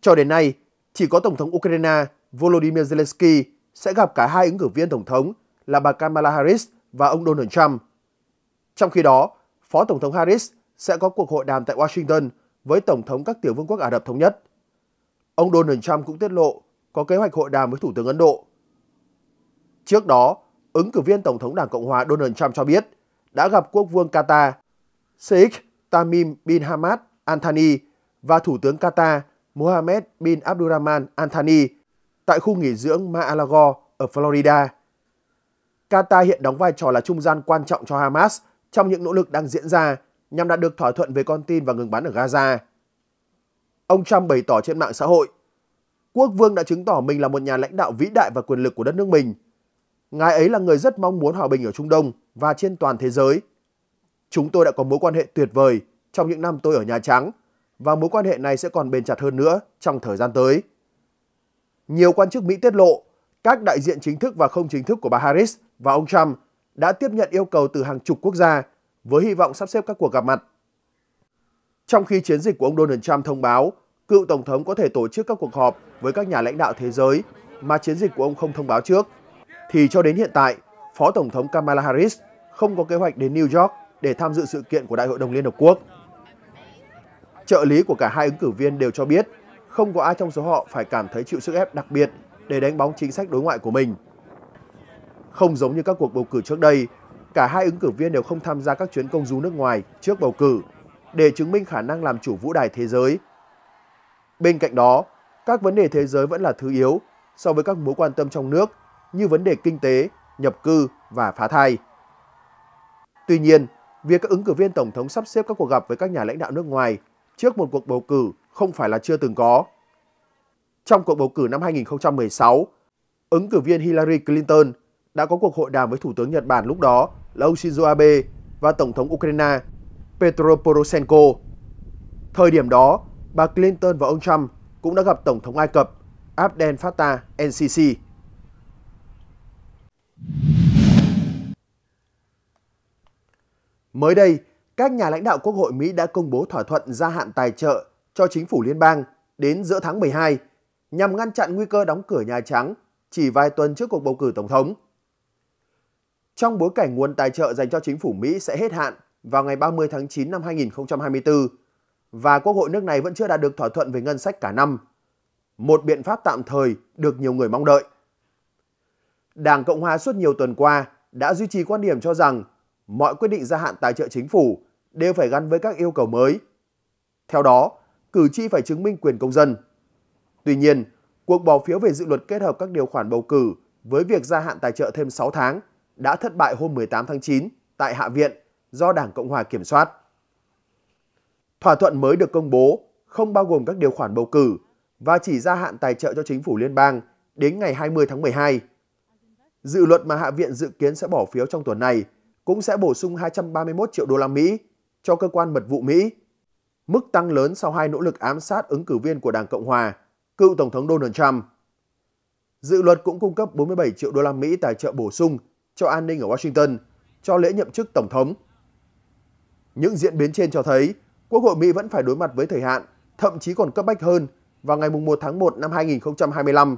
Cho đến nay, chỉ có Tổng thống Ukraine Volodymyr Zelensky sẽ gặp cả hai ứng cử viên Tổng thống là bà Kamala Harris và ông Donald Trump. Trong khi đó, Phó Tổng thống Harris sẽ có cuộc hội đàm tại Washington với Tổng thống các tiểu vương quốc Ả Rập Thống Nhất. Ông Donald Trump cũng tiết lộ có kế hoạch hội đàm với Thủ tướng Ấn Độ. Trước đó, ứng cử viên Tổng thống Đảng Cộng hòa Donald Trump cho biết đã gặp quốc vương Qatar Sheikh Tamim bin Hamad Anthony và Thủ tướng Qatar Mohammed bin Abdurrahman Anthony tại khu nghỉ dưỡng Mar-a-Lago ở Florida. Qatar hiện đóng vai trò là trung gian quan trọng cho Hamas trong những nỗ lực đang diễn ra nhằm đạt được thỏa thuận về con tin và ngừng bắn ở Gaza. Ông Trump bày tỏ trên mạng xã hội quốc vương đã chứng tỏ mình là một nhà lãnh đạo vĩ đại và quyền lực của đất nước mình. Ngài ấy là người rất mong muốn hòa bình ở Trung Đông và trên toàn thế giới. Chúng tôi đã có mối quan hệ tuyệt vời trong những năm tôi ở Nhà Trắng và mối quan hệ này sẽ còn bền chặt hơn nữa trong thời gian tới. Nhiều quan chức Mỹ tiết lộ, các đại diện chính thức và không chính thức của bà Harris và ông Trump đã tiếp nhận yêu cầu từ hàng chục quốc gia với hy vọng sắp xếp các cuộc gặp mặt. Trong khi chiến dịch của ông Donald Trump thông báo cựu Tổng thống có thể tổ chức các cuộc họp với các nhà lãnh đạo thế giới mà chiến dịch của ông không thông báo trước. Thì cho đến hiện tại, Phó Tổng thống Kamala Harris không có kế hoạch đến New York để tham dự sự kiện của Đại hội đồng Liên Hợp Quốc. Trợ lý của cả hai ứng cử viên đều cho biết không có ai trong số họ phải cảm thấy chịu sức ép đặc biệt để đánh bóng chính sách đối ngoại của mình. Không giống như các cuộc bầu cử trước đây, cả hai ứng cử viên đều không tham gia các chuyến công du nước ngoài trước bầu cử để chứng minh khả năng làm chủ vũ đài thế giới Bên cạnh đó, các vấn đề thế giới vẫn là thứ yếu so với các mối quan tâm trong nước như vấn đề kinh tế, nhập cư và phá thai. Tuy nhiên, việc các ứng cử viên tổng thống sắp xếp các cuộc gặp với các nhà lãnh đạo nước ngoài trước một cuộc bầu cử không phải là chưa từng có. Trong cuộc bầu cử năm 2016, ứng cử viên Hillary Clinton đã có cuộc hội đàm với Thủ tướng Nhật Bản lúc đó là ông Shinzo Abe và Tổng thống Ukraine Petro Poroshenko. Thời điểm đó, bà Clinton và ông Trump cũng đã gặp Tổng thống Ai Cập Abdel Fattah el-Sisi. Mới đây, các nhà lãnh đạo Quốc hội Mỹ đã công bố thỏa thuận gia hạn tài trợ cho chính phủ liên bang đến giữa tháng 12 nhằm ngăn chặn nguy cơ đóng cửa Nhà Trắng chỉ vài tuần trước cuộc bầu cử Tổng thống. Trong bối cảnh nguồn tài trợ dành cho chính phủ Mỹ sẽ hết hạn vào ngày 30 tháng 9 năm 2024, và Quốc hội nước này vẫn chưa đạt được thỏa thuận về ngân sách cả năm. Một biện pháp tạm thời được nhiều người mong đợi. Đảng Cộng Hòa suốt nhiều tuần qua đã duy trì quan điểm cho rằng mọi quyết định gia hạn tài trợ chính phủ đều phải gắn với các yêu cầu mới. Theo đó, cử tri phải chứng minh quyền công dân. Tuy nhiên, cuộc bỏ phiếu về dự luật kết hợp các điều khoản bầu cử với việc gia hạn tài trợ thêm 6 tháng đã thất bại hôm 18 tháng 9 tại Hạ viện do Đảng Cộng Hòa kiểm soát. Thỏa thuận mới được công bố không bao gồm các điều khoản bầu cử và chỉ gia hạn tài trợ cho chính phủ liên bang đến ngày 20 tháng 12. Dự luật mà Hạ viện dự kiến sẽ bỏ phiếu trong tuần này cũng sẽ bổ sung 231 triệu đô la Mỹ cho cơ quan mật vụ Mỹ, mức tăng lớn sau hai nỗ lực ám sát ứng cử viên của Đảng Cộng hòa, cựu Tổng thống Donald Trump. Dự luật cũng cung cấp 47 triệu đô la Mỹ tài trợ bổ sung cho an ninh ở Washington cho lễ nhậm chức Tổng thống. Những diễn biến trên cho thấy Quốc hội Mỹ vẫn phải đối mặt với thời hạn, thậm chí còn cấp bách hơn vào ngày 1 tháng 1 năm 2025.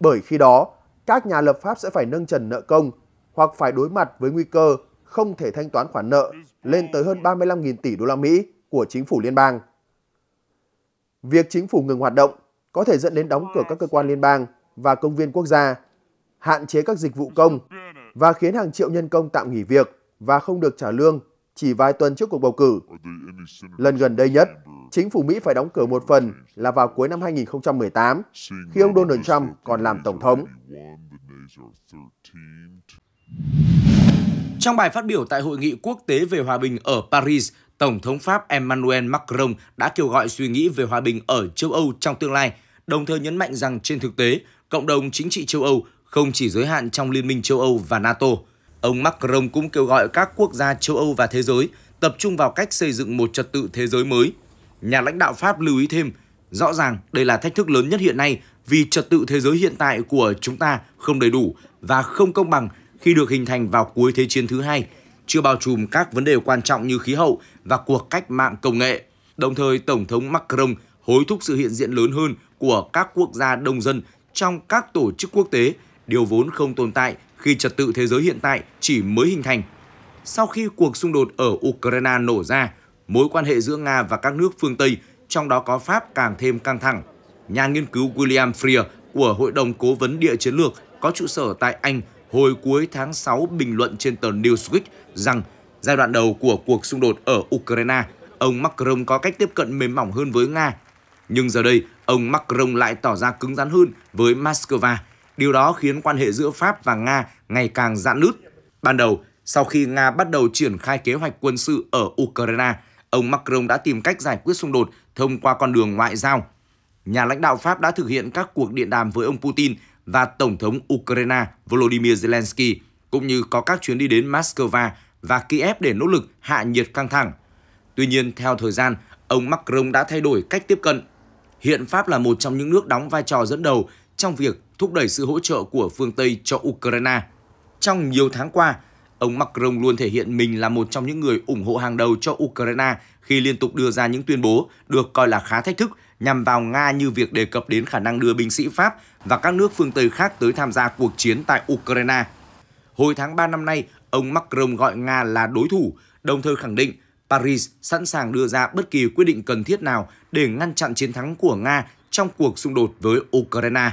Bởi khi đó, các nhà lập pháp sẽ phải nâng trần nợ công hoặc phải đối mặt với nguy cơ không thể thanh toán khoản nợ lên tới hơn 35.000 tỷ đô la Mỹ của chính phủ liên bang. Việc chính phủ ngừng hoạt động có thể dẫn đến đóng cửa các cơ quan liên bang và công viên quốc gia, hạn chế các dịch vụ công và khiến hàng triệu nhân công tạm nghỉ việc và không được trả lương chỉ vài tuần trước cuộc bầu cử. Lần gần đây nhất, chính phủ Mỹ phải đóng cửa một phần là vào cuối năm 2018, khi ông Donald Trump còn làm Tổng thống. Trong bài phát biểu tại Hội nghị Quốc tế về Hòa bình ở Paris, Tổng thống Pháp Emmanuel Macron đã kêu gọi suy nghĩ về hòa bình ở châu Âu trong tương lai, đồng thời nhấn mạnh rằng trên thực tế, cộng đồng chính trị châu Âu không chỉ giới hạn trong Liên minh châu Âu và NATO. Ông Macron cũng kêu gọi các quốc gia châu Âu và thế giới tập trung vào cách xây dựng một trật tự thế giới mới. Nhà lãnh đạo Pháp lưu ý thêm, rõ ràng đây là thách thức lớn nhất hiện nay vì trật tự thế giới hiện tại của chúng ta không đầy đủ và không công bằng khi được hình thành vào cuối Thế chiến thứ hai, chưa bao trùm các vấn đề quan trọng như khí hậu và cuộc cách mạng công nghệ. Đồng thời, Tổng thống Macron hối thúc sự hiện diện lớn hơn của các quốc gia đông dân trong các tổ chức quốc tế, điều vốn không tồn tại khi trật tự thế giới hiện tại chỉ mới hình thành. Sau khi cuộc xung đột ở Ukraine nổ ra, mối quan hệ giữa Nga và các nước phương Tây, trong đó có Pháp càng thêm căng thẳng. Nhà nghiên cứu William Freer của Hội đồng Cố vấn Địa chiến lược có trụ sở tại Anh hồi cuối tháng 6 bình luận trên tờ Newsweek rằng giai đoạn đầu của cuộc xung đột ở Ukraine, ông Macron có cách tiếp cận mềm mỏng hơn với Nga. Nhưng giờ đây, ông Macron lại tỏ ra cứng rắn hơn với Moscow Điều đó khiến quan hệ giữa Pháp và Nga ngày càng giãn nứt. Ban đầu, sau khi Nga bắt đầu triển khai kế hoạch quân sự ở Ukraine, ông Macron đã tìm cách giải quyết xung đột thông qua con đường ngoại giao. Nhà lãnh đạo Pháp đã thực hiện các cuộc điện đàm với ông Putin và Tổng thống Ukraine Volodymyr Zelensky, cũng như có các chuyến đi đến Moscow và Kiev để nỗ lực hạ nhiệt căng thẳng. Tuy nhiên, theo thời gian, ông Macron đã thay đổi cách tiếp cận. Hiện Pháp là một trong những nước đóng vai trò dẫn đầu trong việc thúc đẩy sự hỗ trợ của phương Tây cho Ukraine. Trong nhiều tháng qua, ông Macron luôn thể hiện mình là một trong những người ủng hộ hàng đầu cho Ukraine khi liên tục đưa ra những tuyên bố được coi là khá thách thức nhằm vào Nga như việc đề cập đến khả năng đưa binh sĩ Pháp và các nước phương Tây khác tới tham gia cuộc chiến tại Ukraine. Hồi tháng 3 năm nay, ông Macron gọi Nga là đối thủ, đồng thời khẳng định Paris sẵn sàng đưa ra bất kỳ quyết định cần thiết nào để ngăn chặn chiến thắng của Nga trong cuộc xung đột với Ukraine.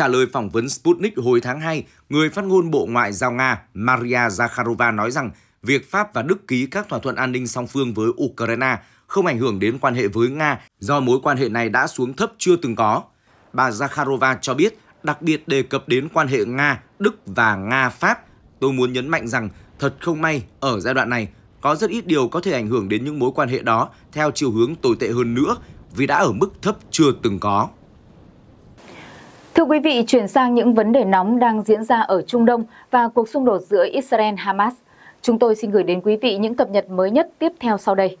Trả lời phỏng vấn Sputnik hồi tháng 2, người phát ngôn Bộ Ngoại giao Nga Maria Zakharova nói rằng việc Pháp và Đức ký các thỏa thuận an ninh song phương với Ukraine không ảnh hưởng đến quan hệ với Nga do mối quan hệ này đã xuống thấp chưa từng có. Bà Zakharova cho biết, đặc biệt đề cập đến quan hệ Nga, Đức và Nga-Pháp, tôi muốn nhấn mạnh rằng thật không may ở giai đoạn này có rất ít điều có thể ảnh hưởng đến những mối quan hệ đó theo chiều hướng tồi tệ hơn nữa vì đã ở mức thấp chưa từng có. Thưa quý vị, chuyển sang những vấn đề nóng đang diễn ra ở Trung Đông và cuộc xung đột giữa Israel-Hamas. Chúng tôi xin gửi đến quý vị những cập nhật mới nhất tiếp theo sau đây.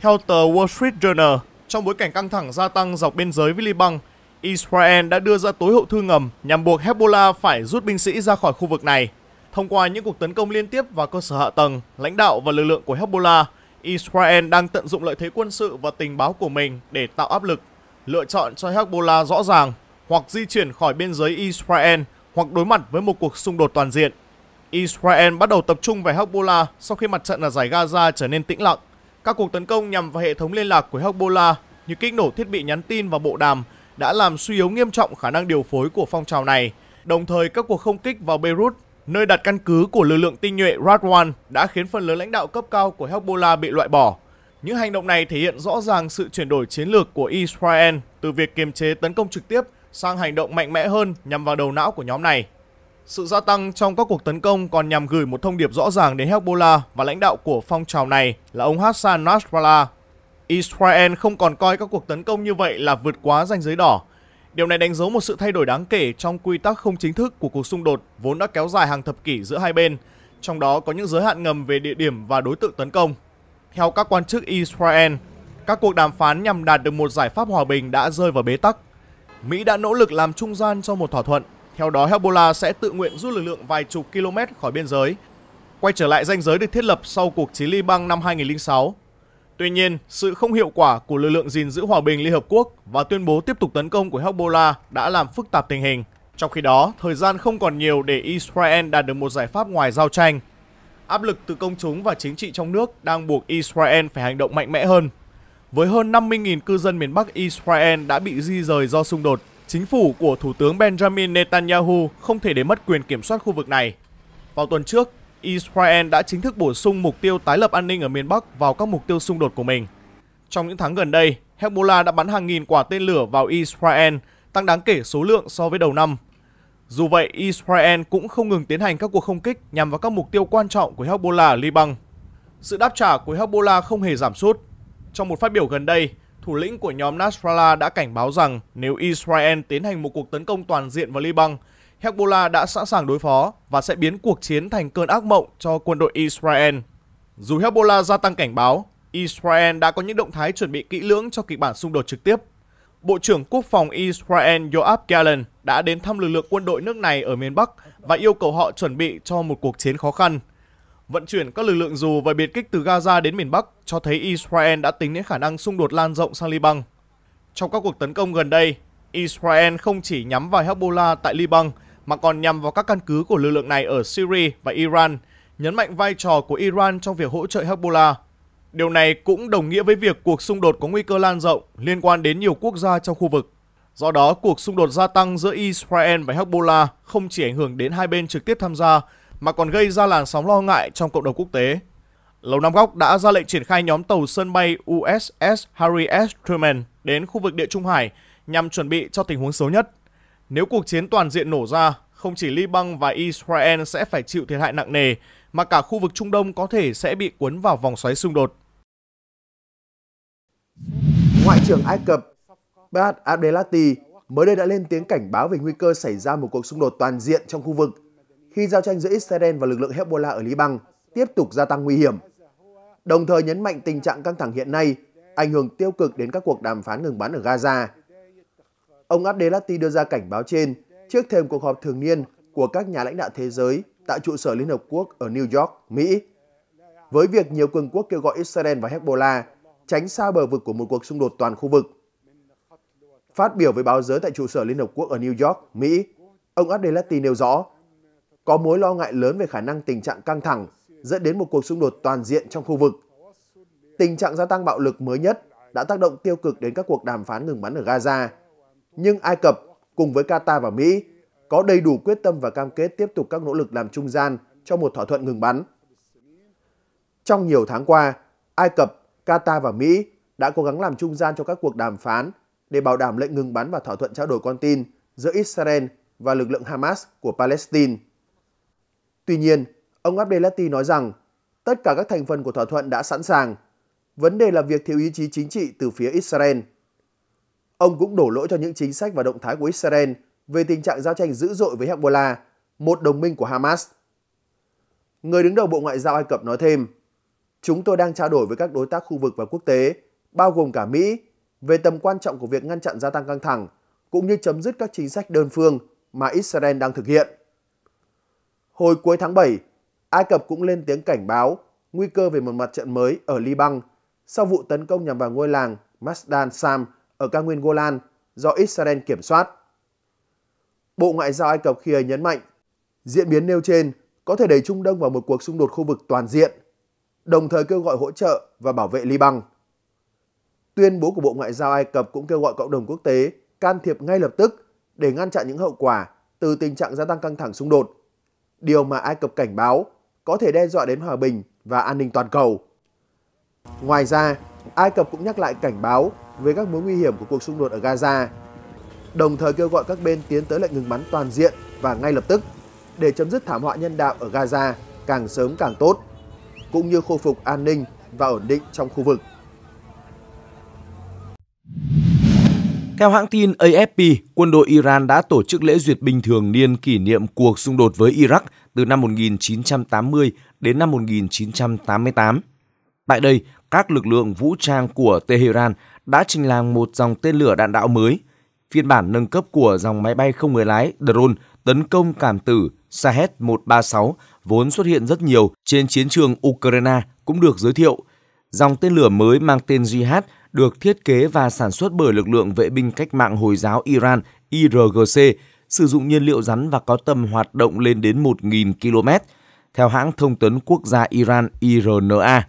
Theo tờ Wall Street Journal, trong bối cảnh căng thẳng gia tăng dọc biên giới với Liban, Israel đã đưa ra tối hậu thư ngầm nhằm buộc Hezbollah phải rút binh sĩ ra khỏi khu vực này. Thông qua những cuộc tấn công liên tiếp vào cơ sở hạ tầng, lãnh đạo và lực lượng của Hezbollah, Israel đang tận dụng lợi thế quân sự và tình báo của mình để tạo áp lực lựa chọn cho Hezbollah rõ ràng hoặc di chuyển khỏi biên giới Israel hoặc đối mặt với một cuộc xung đột toàn diện. Israel bắt đầu tập trung vào Hezbollah sau khi mặt trận ở giải Gaza trở nên tĩnh lặng. Các cuộc tấn công nhằm vào hệ thống liên lạc của Hezbollah như kích nổ thiết bị nhắn tin và bộ đàm đã làm suy yếu nghiêm trọng khả năng điều phối của phong trào này. Đồng thời, các cuộc không kích vào Beirut, nơi đặt căn cứ của lực lượng tinh nhuệ Radwan đã khiến phần lớn lãnh đạo cấp cao của Hezbollah bị loại bỏ. Những hành động này thể hiện rõ ràng sự chuyển đổi chiến lược của Israel từ việc kiềm chế tấn công trực tiếp sang hành động mạnh mẽ hơn nhằm vào đầu não của nhóm này. Sự gia tăng trong các cuộc tấn công còn nhằm gửi một thông điệp rõ ràng đến Hezbollah và lãnh đạo của phong trào này là ông Hassan Nasrallah. Israel không còn coi các cuộc tấn công như vậy là vượt quá ranh giới đỏ. Điều này đánh dấu một sự thay đổi đáng kể trong quy tắc không chính thức của cuộc xung đột vốn đã kéo dài hàng thập kỷ giữa hai bên, trong đó có những giới hạn ngầm về địa điểm và đối tượng tấn công. Theo các quan chức Israel, các cuộc đàm phán nhằm đạt được một giải pháp hòa bình đã rơi vào bế tắc. Mỹ đã nỗ lực làm trung gian cho một thỏa thuận, theo đó Hezbollah sẽ tự nguyện rút lực lượng vài chục km khỏi biên giới, quay trở lại ranh giới được thiết lập sau cuộc chiến Liban năm 2006. Tuy nhiên, sự không hiệu quả của lực lượng gìn giữ hòa bình Liên Hợp Quốc và tuyên bố tiếp tục tấn công của Hezbollah đã làm phức tạp tình hình. Trong khi đó, thời gian không còn nhiều để Israel đạt được một giải pháp ngoài giao tranh – áp lực từ công chúng và chính trị trong nước đang buộc Israel phải hành động mạnh mẽ hơn. Với hơn 50.000 cư dân miền Bắc Israel đã bị di rời do xung đột, chính phủ của Thủ tướng Benjamin Netanyahu không thể để mất quyền kiểm soát khu vực này. Vào tuần trước, Israel đã chính thức bổ sung mục tiêu tái lập an ninh ở miền Bắc vào các mục tiêu xung đột của mình. Trong những tháng gần đây, Hezbollah đã bắn hàng nghìn quả tên lửa vào Israel, tăng đáng kể số lượng so với đầu năm – dù vậy, Israel cũng không ngừng tiến hành các cuộc không kích nhằm vào các mục tiêu quan trọng của Hezbollah ở Liban. Sự đáp trả của Hezbollah không hề giảm sút. Trong một phát biểu gần đây, thủ lĩnh của nhóm Nasrallah đã cảnh báo rằng nếu Israel tiến hành một cuộc tấn công toàn diện vào Liban, Hezbollah đã sẵn sàng đối phó và sẽ biến cuộc chiến thành cơn ác mộng cho quân đội Israel. Dù Hezbollah gia tăng cảnh báo, Israel đã có những động thái chuẩn bị kỹ lưỡng cho kịch bản xung đột trực tiếp Bộ trưởng Quốc phòng Israel Yoav Gallant đã đến thăm lực lượng quân đội nước này ở miền Bắc và yêu cầu họ chuẩn bị cho một cuộc chiến khó khăn. Vận chuyển các lực lượng dù và biệt kích từ Gaza đến miền Bắc cho thấy Israel đã tính đến khả năng xung đột lan rộng sang Liban. Trong các cuộc tấn công gần đây, Israel không chỉ nhắm vào Hezbollah tại Liban mà còn nhắm vào các căn cứ của lực lượng này ở Syria và Iran, nhấn mạnh vai trò của Iran trong việc hỗ trợ Hezbollah Điều này cũng đồng nghĩa với việc cuộc xung đột có nguy cơ lan rộng liên quan đến nhiều quốc gia trong khu vực. Do đó, cuộc xung đột gia tăng giữa Israel và Hezbollah không chỉ ảnh hưởng đến hai bên trực tiếp tham gia mà còn gây ra làn sóng lo ngại trong cộng đồng quốc tế. Lầu Năm Góc đã ra lệnh triển khai nhóm tàu sân bay USS Harry S. Truman đến khu vực địa Trung Hải nhằm chuẩn bị cho tình huống xấu nhất. Nếu cuộc chiến toàn diện nổ ra, không chỉ Liban và Israel sẽ phải chịu thiệt hại nặng nề, mà cả khu vực Trung Đông có thể sẽ bị cuốn vào vòng xoáy xung đột. Ngoại trưởng Ai Cập Bad Abdelati mới đây đã lên tiếng cảnh báo về nguy cơ xảy ra một cuộc xung đột toàn diện trong khu vực khi giao tranh giữa Israel và lực lượng Hezbollah ở Liban tiếp tục gia tăng nguy hiểm. Đồng thời nhấn mạnh tình trạng căng thẳng hiện nay ảnh hưởng tiêu cực đến các cuộc đàm phán ngừng bắn ở Gaza. Ông Abdelati đưa ra cảnh báo trên trước thêm cuộc họp thường niên của các nhà lãnh đạo thế giới tại trụ sở Liên Hợp Quốc ở New York, Mỹ. Với việc nhiều cường quốc kêu gọi Israel và Hezbollah tránh xa bờ vực của một cuộc xung đột toàn khu vực. Phát biểu với báo giới tại trụ sở Liên Hợp Quốc ở New York, Mỹ, ông Adelati nêu rõ, có mối lo ngại lớn về khả năng tình trạng căng thẳng dẫn đến một cuộc xung đột toàn diện trong khu vực. Tình trạng gia tăng bạo lực mới nhất đã tác động tiêu cực đến các cuộc đàm phán ngừng bắn ở Gaza. Nhưng Ai Cập cùng với Qatar và Mỹ có đầy đủ quyết tâm và cam kết tiếp tục các nỗ lực làm trung gian cho một thỏa thuận ngừng bắn. Trong nhiều tháng qua, Ai Cập Qatar và Mỹ đã cố gắng làm trung gian cho các cuộc đàm phán để bảo đảm lệnh ngừng bắn và thỏa thuận trao đổi con tin giữa Israel và lực lượng Hamas của Palestine. Tuy nhiên, ông Abdelati nói rằng tất cả các thành phần của thỏa thuận đã sẵn sàng. Vấn đề là việc thiếu ý chí chính trị từ phía Israel. Ông cũng đổ lỗi cho những chính sách và động thái của Israel về tình trạng giao tranh dữ dội với Hezbollah, một đồng minh của Hamas. Người đứng đầu Bộ Ngoại giao Ai Cập nói thêm, chúng tôi đang trao đổi với các đối tác khu vực và quốc tế, bao gồm cả Mỹ, về tầm quan trọng của việc ngăn chặn gia tăng căng thẳng, cũng như chấm dứt các chính sách đơn phương mà Israel đang thực hiện. Hồi cuối tháng 7, Ai Cập cũng lên tiếng cảnh báo nguy cơ về một mặt trận mới ở Liban sau vụ tấn công nhằm vào ngôi làng Masdan Sam ở cao nguyên Golan do Israel kiểm soát. Bộ Ngoại giao Ai Cập khi ấy nhấn mạnh, diễn biến nêu trên có thể đẩy Trung Đông vào một cuộc xung đột khu vực toàn diện đồng thời kêu gọi hỗ trợ và bảo vệ Liban. Tuyên bố của Bộ Ngoại giao Ai Cập cũng kêu gọi cộng đồng quốc tế can thiệp ngay lập tức để ngăn chặn những hậu quả từ tình trạng gia tăng căng thẳng xung đột, điều mà Ai Cập cảnh báo có thể đe dọa đến hòa bình và an ninh toàn cầu. Ngoài ra, Ai Cập cũng nhắc lại cảnh báo về các mối nguy hiểm của cuộc xung đột ở Gaza, đồng thời kêu gọi các bên tiến tới lệnh ngừng bắn toàn diện và ngay lập tức để chấm dứt thảm họa nhân đạo ở Gaza càng sớm càng tốt cũng như khôi phục an ninh và ổn định trong khu vực. Theo hãng tin AFP, quân đội Iran đã tổ chức lễ duyệt binh thường niên kỷ niệm cuộc xung đột với Iraq từ năm 1980 đến năm 1988. Tại đây, các lực lượng vũ trang của Tehran đã trình làng một dòng tên lửa đạn đạo mới, phiên bản nâng cấp của dòng máy bay không người lái drone tấn công cảm tử Shahed-136 vốn xuất hiện rất nhiều trên chiến trường Ukraine cũng được giới thiệu. Dòng tên lửa mới mang tên Jihad được thiết kế và sản xuất bởi lực lượng vệ binh cách mạng Hồi giáo Iran IRGC, sử dụng nhiên liệu rắn và có tầm hoạt động lên đến 1.000 km, theo hãng thông tấn quốc gia Iran IRNA.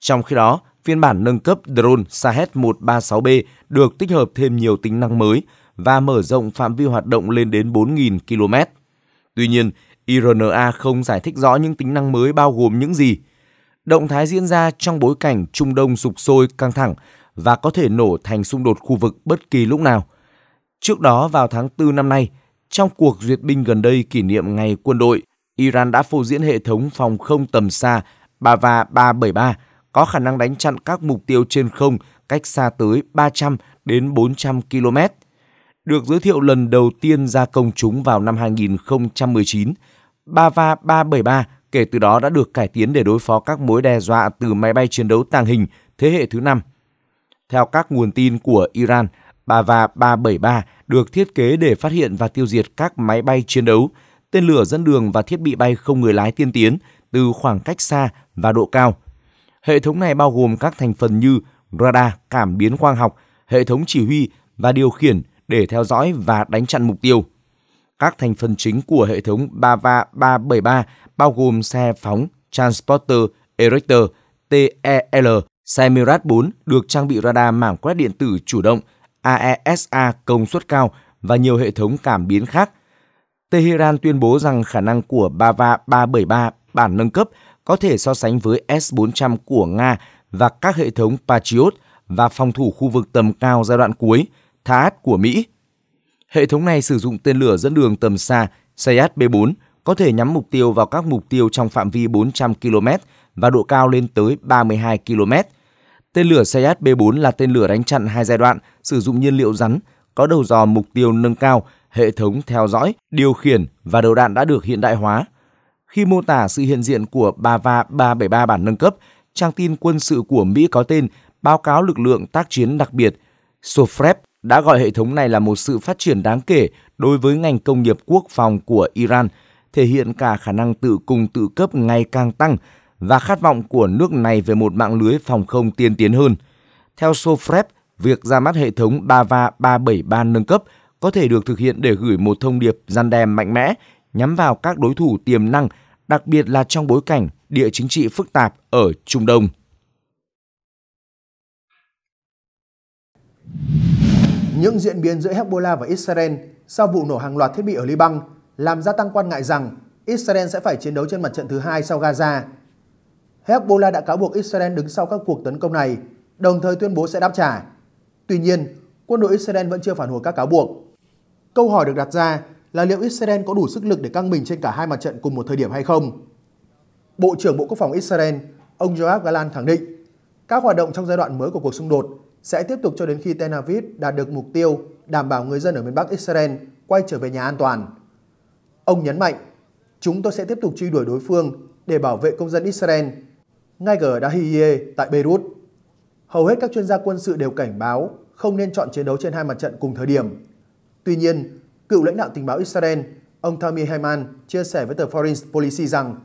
Trong khi đó, phiên bản nâng cấp drone Shahed 136B được tích hợp thêm nhiều tính năng mới và mở rộng phạm vi hoạt động lên đến 4.000 km. Tuy nhiên, IRNA không giải thích rõ những tính năng mới bao gồm những gì. Động thái diễn ra trong bối cảnh Trung Đông sụp sôi căng thẳng và có thể nổ thành xung đột khu vực bất kỳ lúc nào. Trước đó vào tháng 4 năm nay, trong cuộc duyệt binh gần đây kỷ niệm ngày quân đội, Iran đã phô diễn hệ thống phòng không tầm xa Bava 373 có khả năng đánh chặn các mục tiêu trên không cách xa tới 300 đến 400 km. Được giới thiệu lần đầu tiên ra công chúng vào năm 2019, Bava 373 kể từ đó đã được cải tiến để đối phó các mối đe dọa từ máy bay chiến đấu tàng hình thế hệ thứ 5. Theo các nguồn tin của Iran, Bava 373 được thiết kế để phát hiện và tiêu diệt các máy bay chiến đấu, tên lửa dẫn đường và thiết bị bay không người lái tiên tiến từ khoảng cách xa và độ cao. Hệ thống này bao gồm các thành phần như radar, cảm biến quang học, hệ thống chỉ huy và điều khiển để theo dõi và đánh chặn mục tiêu. Các thành phần chính của hệ thống BAVA 373 bao gồm xe phóng Transporter Erector TEL, xe Mirage 4 được trang bị radar mảng quét điện tử chủ động AESA e công suất cao và nhiều hệ thống cảm biến khác. Tehran tuyên bố rằng khả năng của Bava 373 bản nâng cấp có thể so sánh với S-400 của Nga và các hệ thống Patriot và phòng thủ khu vực tầm cao giai đoạn cuối, THAAD của Mỹ. Hệ thống này sử dụng tên lửa dẫn đường tầm xa Sayat B4 có thể nhắm mục tiêu vào các mục tiêu trong phạm vi 400 km và độ cao lên tới 32 km. Tên lửa Sayat B4 là tên lửa đánh chặn hai giai đoạn, sử dụng nhiên liệu rắn, có đầu dò mục tiêu nâng cao, hệ thống theo dõi, điều khiển và đầu đạn đã được hiện đại hóa. Khi mô tả sự hiện diện của Bava 373 bản nâng cấp, trang tin quân sự của Mỹ có tên Báo cáo lực lượng tác chiến đặc biệt SOFREP đã gọi hệ thống này là một sự phát triển đáng kể đối với ngành công nghiệp quốc phòng của Iran, thể hiện cả khả năng tự cung tự cấp ngày càng tăng và khát vọng của nước này về một mạng lưới phòng không tiên tiến hơn. Theo Sofrep, việc ra mắt hệ thống Bava 373 nâng cấp có thể được thực hiện để gửi một thông điệp gian đe mạnh mẽ nhắm vào các đối thủ tiềm năng, đặc biệt là trong bối cảnh địa chính trị phức tạp ở Trung Đông. Những diễn biến giữa Hezbollah và Israel sau vụ nổ hàng loạt thiết bị ở Liban làm gia tăng quan ngại rằng Israel sẽ phải chiến đấu trên mặt trận thứ hai sau Gaza. Hezbollah đã cáo buộc Israel đứng sau các cuộc tấn công này, đồng thời tuyên bố sẽ đáp trả. Tuy nhiên, quân đội Israel vẫn chưa phản hồi các cáo buộc. Câu hỏi được đặt ra là liệu Israel có đủ sức lực để căng mình trên cả hai mặt trận cùng một thời điểm hay không? Bộ trưởng Bộ Quốc phòng Israel, ông Joab Galan khẳng định, các hoạt động trong giai đoạn mới của cuộc xung đột sẽ tiếp tục cho đến khi Tel Aviv đạt được mục tiêu đảm bảo người dân ở miền Bắc Israel quay trở về nhà an toàn. Ông nhấn mạnh, chúng tôi sẽ tiếp tục truy đuổi đối phương để bảo vệ công dân Israel, ngay cả ở Dahiye tại Beirut. Hầu hết các chuyên gia quân sự đều cảnh báo không nên chọn chiến đấu trên hai mặt trận cùng thời điểm. Tuy nhiên, cựu lãnh đạo tình báo Israel, ông Tammy Hayman chia sẻ với tờ Foreign Policy rằng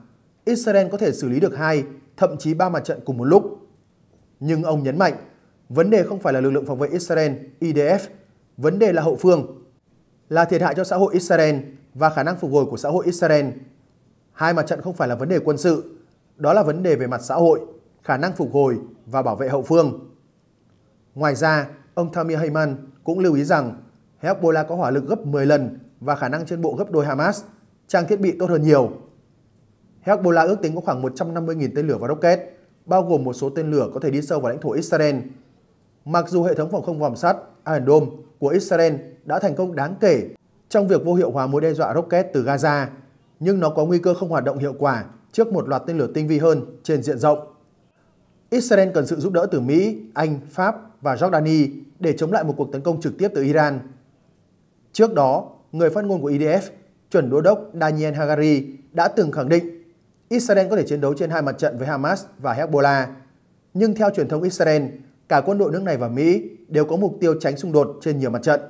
Israel có thể xử lý được hai, thậm chí ba mặt trận cùng một lúc. Nhưng ông nhấn mạnh, Vấn đề không phải là lực lượng phòng vệ Israel, IDF, vấn đề là hậu phương, là thiệt hại cho xã hội Israel và khả năng phục hồi của xã hội Israel. Hai mặt trận không phải là vấn đề quân sự, đó là vấn đề về mặt xã hội, khả năng phục hồi và bảo vệ hậu phương. Ngoài ra, ông Tamir Hayman cũng lưu ý rằng Hezbollah có hỏa lực gấp 10 lần và khả năng trên bộ gấp đôi Hamas, trang thiết bị tốt hơn nhiều. Hezbollah ước tính có khoảng 150.000 tên lửa và rocket, bao gồm một số tên lửa có thể đi sâu vào lãnh thổ Israel Mặc dù hệ thống phòng không vòm sắt Iron Dome của Israel đã thành công đáng kể trong việc vô hiệu hóa mối đe dọa rocket từ Gaza, nhưng nó có nguy cơ không hoạt động hiệu quả trước một loạt tên lửa tinh vi hơn trên diện rộng. Israel cần sự giúp đỡ từ Mỹ, Anh, Pháp và Jordani để chống lại một cuộc tấn công trực tiếp từ Iran. Trước đó, người phát ngôn của IDF, e chuẩn đô đốc Daniel Hagari đã từng khẳng định Israel có thể chiến đấu trên hai mặt trận với Hamas và Hezbollah. Nhưng theo truyền thông Israel, cả quân đội nước này và Mỹ đều có mục tiêu tránh xung đột trên nhiều mặt trận.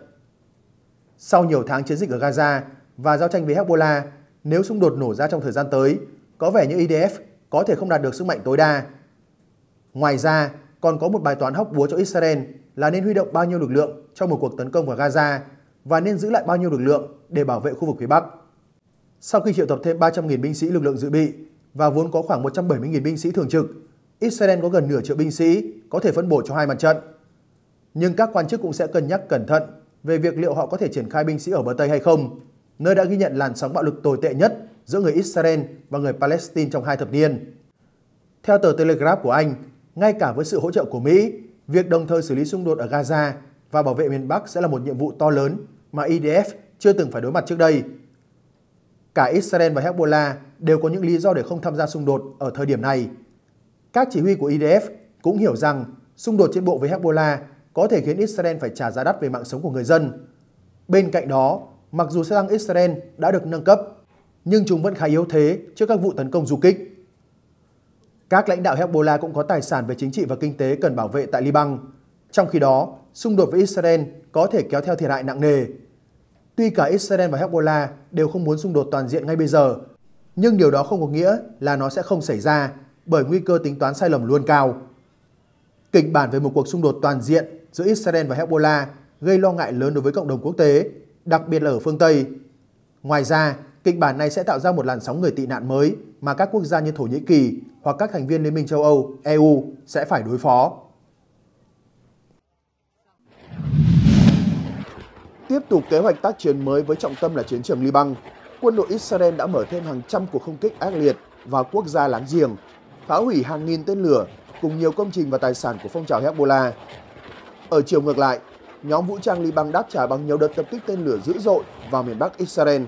Sau nhiều tháng chiến dịch ở Gaza và giao tranh với Hezbollah, nếu xung đột nổ ra trong thời gian tới, có vẻ như IDF có thể không đạt được sức mạnh tối đa. Ngoài ra, còn có một bài toán hóc búa cho Israel là nên huy động bao nhiêu lực lượng trong một cuộc tấn công vào Gaza và nên giữ lại bao nhiêu lực lượng để bảo vệ khu vực phía Bắc. Sau khi triệu tập thêm 300.000 binh sĩ lực lượng dự bị và vốn có khoảng 170.000 binh sĩ thường trực Israel có gần nửa triệu binh sĩ có thể phân bổ cho hai mặt trận. Nhưng các quan chức cũng sẽ cân nhắc cẩn thận về việc liệu họ có thể triển khai binh sĩ ở bờ Tây hay không, nơi đã ghi nhận làn sóng bạo lực tồi tệ nhất giữa người Israel và người Palestine trong hai thập niên. Theo tờ Telegraph của Anh, ngay cả với sự hỗ trợ của Mỹ, việc đồng thời xử lý xung đột ở Gaza và bảo vệ miền Bắc sẽ là một nhiệm vụ to lớn mà IDF chưa từng phải đối mặt trước đây. Cả Israel và Hezbollah đều có những lý do để không tham gia xung đột ở thời điểm này, các chỉ huy của IDF cũng hiểu rằng xung đột trên bộ với Hezbollah có thể khiến Israel phải trả giá đắt về mạng sống của người dân. Bên cạnh đó, mặc dù xe tăng Israel đã được nâng cấp, nhưng chúng vẫn khá yếu thế trước các vụ tấn công du kích. Các lãnh đạo Hezbollah cũng có tài sản về chính trị và kinh tế cần bảo vệ tại Liban. Trong khi đó, xung đột với Israel có thể kéo theo thiệt hại nặng nề. Tuy cả Israel và Hezbollah đều không muốn xung đột toàn diện ngay bây giờ, nhưng điều đó không có nghĩa là nó sẽ không xảy ra bởi nguy cơ tính toán sai lầm luôn cao. Kịch bản về một cuộc xung đột toàn diện giữa Israel và Hezbollah gây lo ngại lớn đối với cộng đồng quốc tế, đặc biệt là ở phương Tây. Ngoài ra, kịch bản này sẽ tạo ra một làn sóng người tị nạn mới mà các quốc gia như Thổ Nhĩ Kỳ hoặc các thành viên Liên minh châu Âu, EU sẽ phải đối phó. Tiếp tục kế hoạch tác chiến mới với trọng tâm là chiến trường Liban, quân đội Israel đã mở thêm hàng trăm cuộc không kích ác liệt vào quốc gia láng giềng phá hủy hàng nghìn tên lửa cùng nhiều công trình và tài sản của phong trào Hezbollah. Ở chiều ngược lại, nhóm vũ trang Liban đáp trả bằng nhiều đợt tập kích tên lửa dữ dội vào miền Bắc Israel.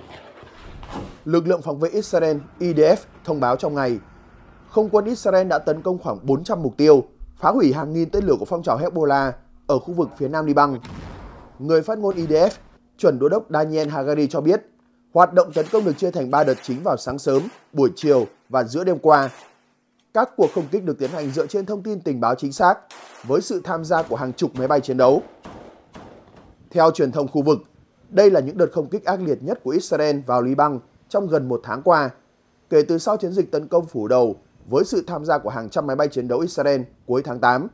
Lực lượng phòng vệ Israel IDF thông báo trong ngày, không quân Israel đã tấn công khoảng 400 mục tiêu, phá hủy hàng nghìn tên lửa của phong trào Hezbollah ở khu vực phía nam Liban. Người phát ngôn IDF, chuẩn đô đốc Daniel Hagari cho biết, hoạt động tấn công được chia thành 3 đợt chính vào sáng sớm, buổi chiều và giữa đêm qua các cuộc không kích được tiến hành dựa trên thông tin tình báo chính xác với sự tham gia của hàng chục máy bay chiến đấu. Theo truyền thông khu vực, đây là những đợt không kích ác liệt nhất của Israel vào Liban trong gần một tháng qua, kể từ sau chiến dịch tấn công phủ đầu với sự tham gia của hàng trăm máy bay chiến đấu Israel cuối tháng 8.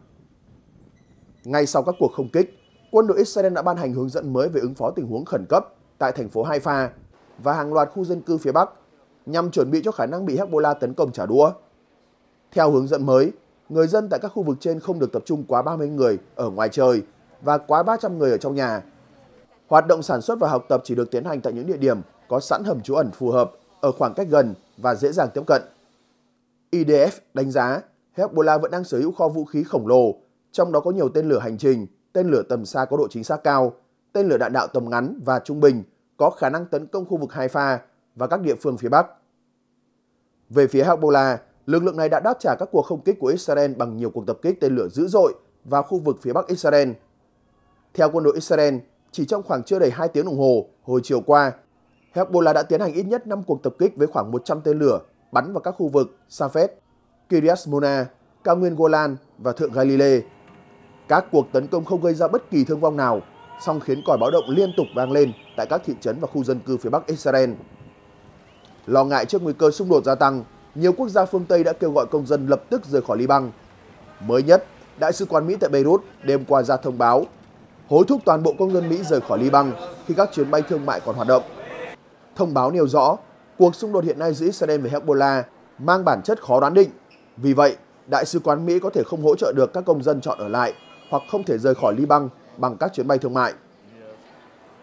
Ngay sau các cuộc không kích, quân đội Israel đã ban hành hướng dẫn mới về ứng phó tình huống khẩn cấp tại thành phố Haifa và hàng loạt khu dân cư phía Bắc nhằm chuẩn bị cho khả năng bị Hezbollah tấn công trả đũa. Theo hướng dẫn mới, người dân tại các khu vực trên không được tập trung quá 30 người ở ngoài trời và quá 300 người ở trong nhà. Hoạt động sản xuất và học tập chỉ được tiến hành tại những địa điểm có sẵn hầm trú ẩn phù hợp, ở khoảng cách gần và dễ dàng tiếp cận. IDF đánh giá Hezbollah vẫn đang sở hữu kho vũ khí khổng lồ, trong đó có nhiều tên lửa hành trình, tên lửa tầm xa có độ chính xác cao, tên lửa đạn đạo tầm ngắn và trung bình có khả năng tấn công khu vực Haifa và các địa phương phía Bắc. Về phía Hezbollah, lực lượng này đã đáp trả các cuộc không kích của Israel bằng nhiều cuộc tập kích tên lửa dữ dội vào khu vực phía bắc Israel. Theo quân đội Israel, chỉ trong khoảng chưa đầy 2 tiếng đồng hồ, hồi chiều qua, Hezbollah đã tiến hành ít nhất 5 cuộc tập kích với khoảng 100 tên lửa bắn vào các khu vực Safed, Kiryas Mona, cao nguyên Golan và thượng Galilee. Các cuộc tấn công không gây ra bất kỳ thương vong nào, song khiến còi báo động liên tục vang lên tại các thị trấn và khu dân cư phía bắc Israel. Lo ngại trước nguy cơ xung đột gia tăng, nhiều quốc gia phương Tây đã kêu gọi công dân lập tức rời khỏi Liban. Mới nhất, Đại sứ quán Mỹ tại Beirut đêm qua ra thông báo hối thúc toàn bộ công dân Mỹ rời khỏi Liban khi các chuyến bay thương mại còn hoạt động. Thông báo nêu rõ, cuộc xung đột hiện nay giữa Israel và Hezbollah mang bản chất khó đoán định. Vì vậy, Đại sứ quán Mỹ có thể không hỗ trợ được các công dân chọn ở lại hoặc không thể rời khỏi Liban bằng các chuyến bay thương mại.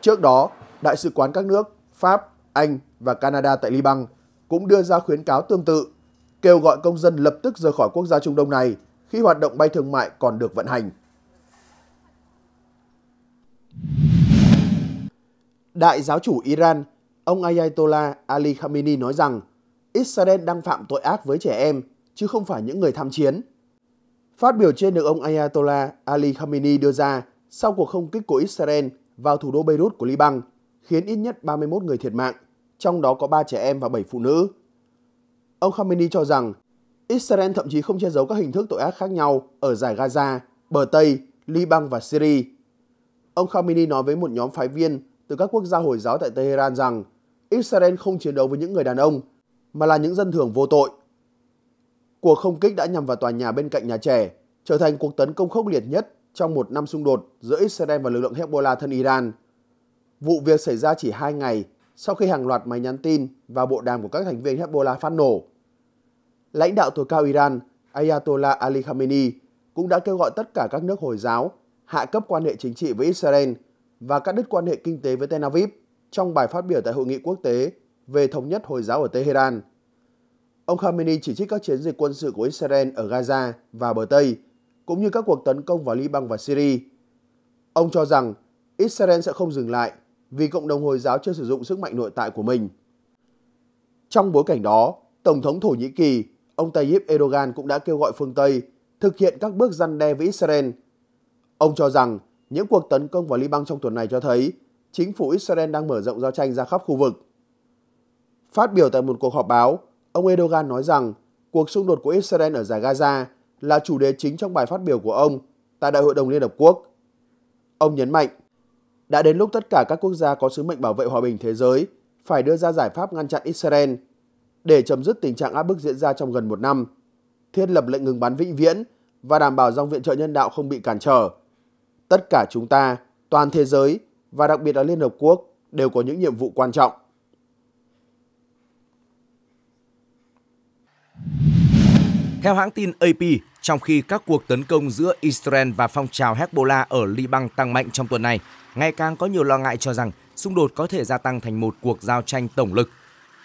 Trước đó, Đại sứ quán các nước Pháp, Anh và Canada tại Liban cũng đưa ra khuyến cáo tương tự, kêu gọi công dân lập tức rời khỏi quốc gia Trung Đông này khi hoạt động bay thương mại còn được vận hành. Đại giáo chủ Iran, ông Ayatollah Ali Khamenei nói rằng Israel đang phạm tội ác với trẻ em, chứ không phải những người tham chiến. Phát biểu trên được ông Ayatollah Ali Khamenei đưa ra sau cuộc không kích của Israel vào thủ đô Beirut của Liban, khiến ít nhất 31 người thiệt mạng trong đó có 3 trẻ em và 7 phụ nữ. Ông Khamenei cho rằng Israel thậm chí không che giấu các hình thức tội ác khác nhau ở giải Gaza, bờ Tây, Liban và Syria. Ông Khamenei nói với một nhóm phái viên từ các quốc gia Hồi giáo tại Tehran rằng Israel không chiến đấu với những người đàn ông, mà là những dân thường vô tội. Cuộc không kích đã nhằm vào tòa nhà bên cạnh nhà trẻ, trở thành cuộc tấn công khốc liệt nhất trong một năm xung đột giữa Israel và lực lượng Hezbollah thân Iran. Vụ việc xảy ra chỉ 2 ngày sau khi hàng loạt máy nhắn tin và bộ đàm của các thành viên Hezbollah phát nổ. Lãnh đạo tối cao Iran Ayatollah Ali Khamenei cũng đã kêu gọi tất cả các nước Hồi giáo hạ cấp quan hệ chính trị với Israel và cắt đứt quan hệ kinh tế với Tel Aviv trong bài phát biểu tại Hội nghị quốc tế về thống nhất Hồi giáo ở Tehran. Ông Khamenei chỉ trích các chiến dịch quân sự của Israel ở Gaza và bờ Tây, cũng như các cuộc tấn công vào Liban và Syria. Ông cho rằng Israel sẽ không dừng lại vì cộng đồng Hồi giáo chưa sử dụng sức mạnh nội tại của mình. Trong bối cảnh đó, Tổng thống Thổ Nhĩ Kỳ, ông Tayyip Erdogan cũng đã kêu gọi phương Tây thực hiện các bước răn đe với Israel. Ông cho rằng những cuộc tấn công vào Liban trong tuần này cho thấy chính phủ Israel đang mở rộng giao tranh ra khắp khu vực. Phát biểu tại một cuộc họp báo, ông Erdogan nói rằng cuộc xung đột của Israel ở giải Gaza là chủ đề chính trong bài phát biểu của ông tại Đại hội đồng Liên Hợp Quốc. Ông nhấn mạnh đã đến lúc tất cả các quốc gia có sứ mệnh bảo vệ hòa bình thế giới phải đưa ra giải pháp ngăn chặn Israel để chấm dứt tình trạng áp bức diễn ra trong gần một năm, thiết lập lệnh ngừng bắn vĩnh viễn và đảm bảo dòng viện trợ nhân đạo không bị cản trở. Tất cả chúng ta, toàn thế giới và đặc biệt là Liên Hợp Quốc đều có những nhiệm vụ quan trọng. Theo hãng tin AP, trong khi các cuộc tấn công giữa Israel và phong trào Hezbollah ở Liban tăng mạnh trong tuần này, ngày càng có nhiều lo ngại cho rằng xung đột có thể gia tăng thành một cuộc giao tranh tổng lực.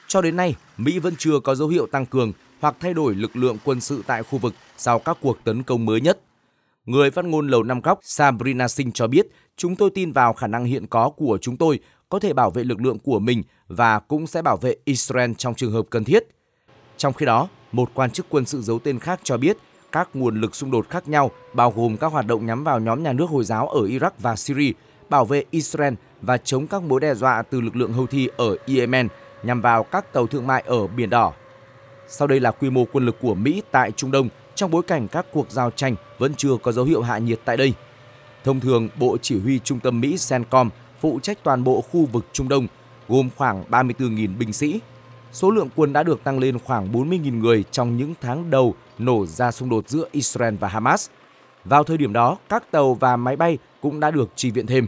Cho đến nay, Mỹ vẫn chưa có dấu hiệu tăng cường hoặc thay đổi lực lượng quân sự tại khu vực sau các cuộc tấn công mới nhất. Người phát ngôn Lầu Năm Góc Sabrina Singh cho biết, chúng tôi tin vào khả năng hiện có của chúng tôi có thể bảo vệ lực lượng của mình và cũng sẽ bảo vệ Israel trong trường hợp cần thiết. Trong khi đó, một quan chức quân sự giấu tên khác cho biết các nguồn lực xung đột khác nhau bao gồm các hoạt động nhắm vào nhóm nhà nước Hồi giáo ở Iraq và Syria bảo vệ Israel và chống các mối đe dọa từ lực lượng Houthi ở Yemen nhằm vào các tàu thương mại ở Biển Đỏ. Sau đây là quy mô quân lực của Mỹ tại Trung Đông trong bối cảnh các cuộc giao tranh vẫn chưa có dấu hiệu hạ nhiệt tại đây. Thông thường, Bộ Chỉ huy Trung tâm Mỹ CENTCOM phụ trách toàn bộ khu vực Trung Đông, gồm khoảng 34.000 binh sĩ. Số lượng quân đã được tăng lên khoảng 40.000 người trong những tháng đầu nổ ra xung đột giữa Israel và Hamas. Vào thời điểm đó, các tàu và máy bay cũng đã được chi viện thêm.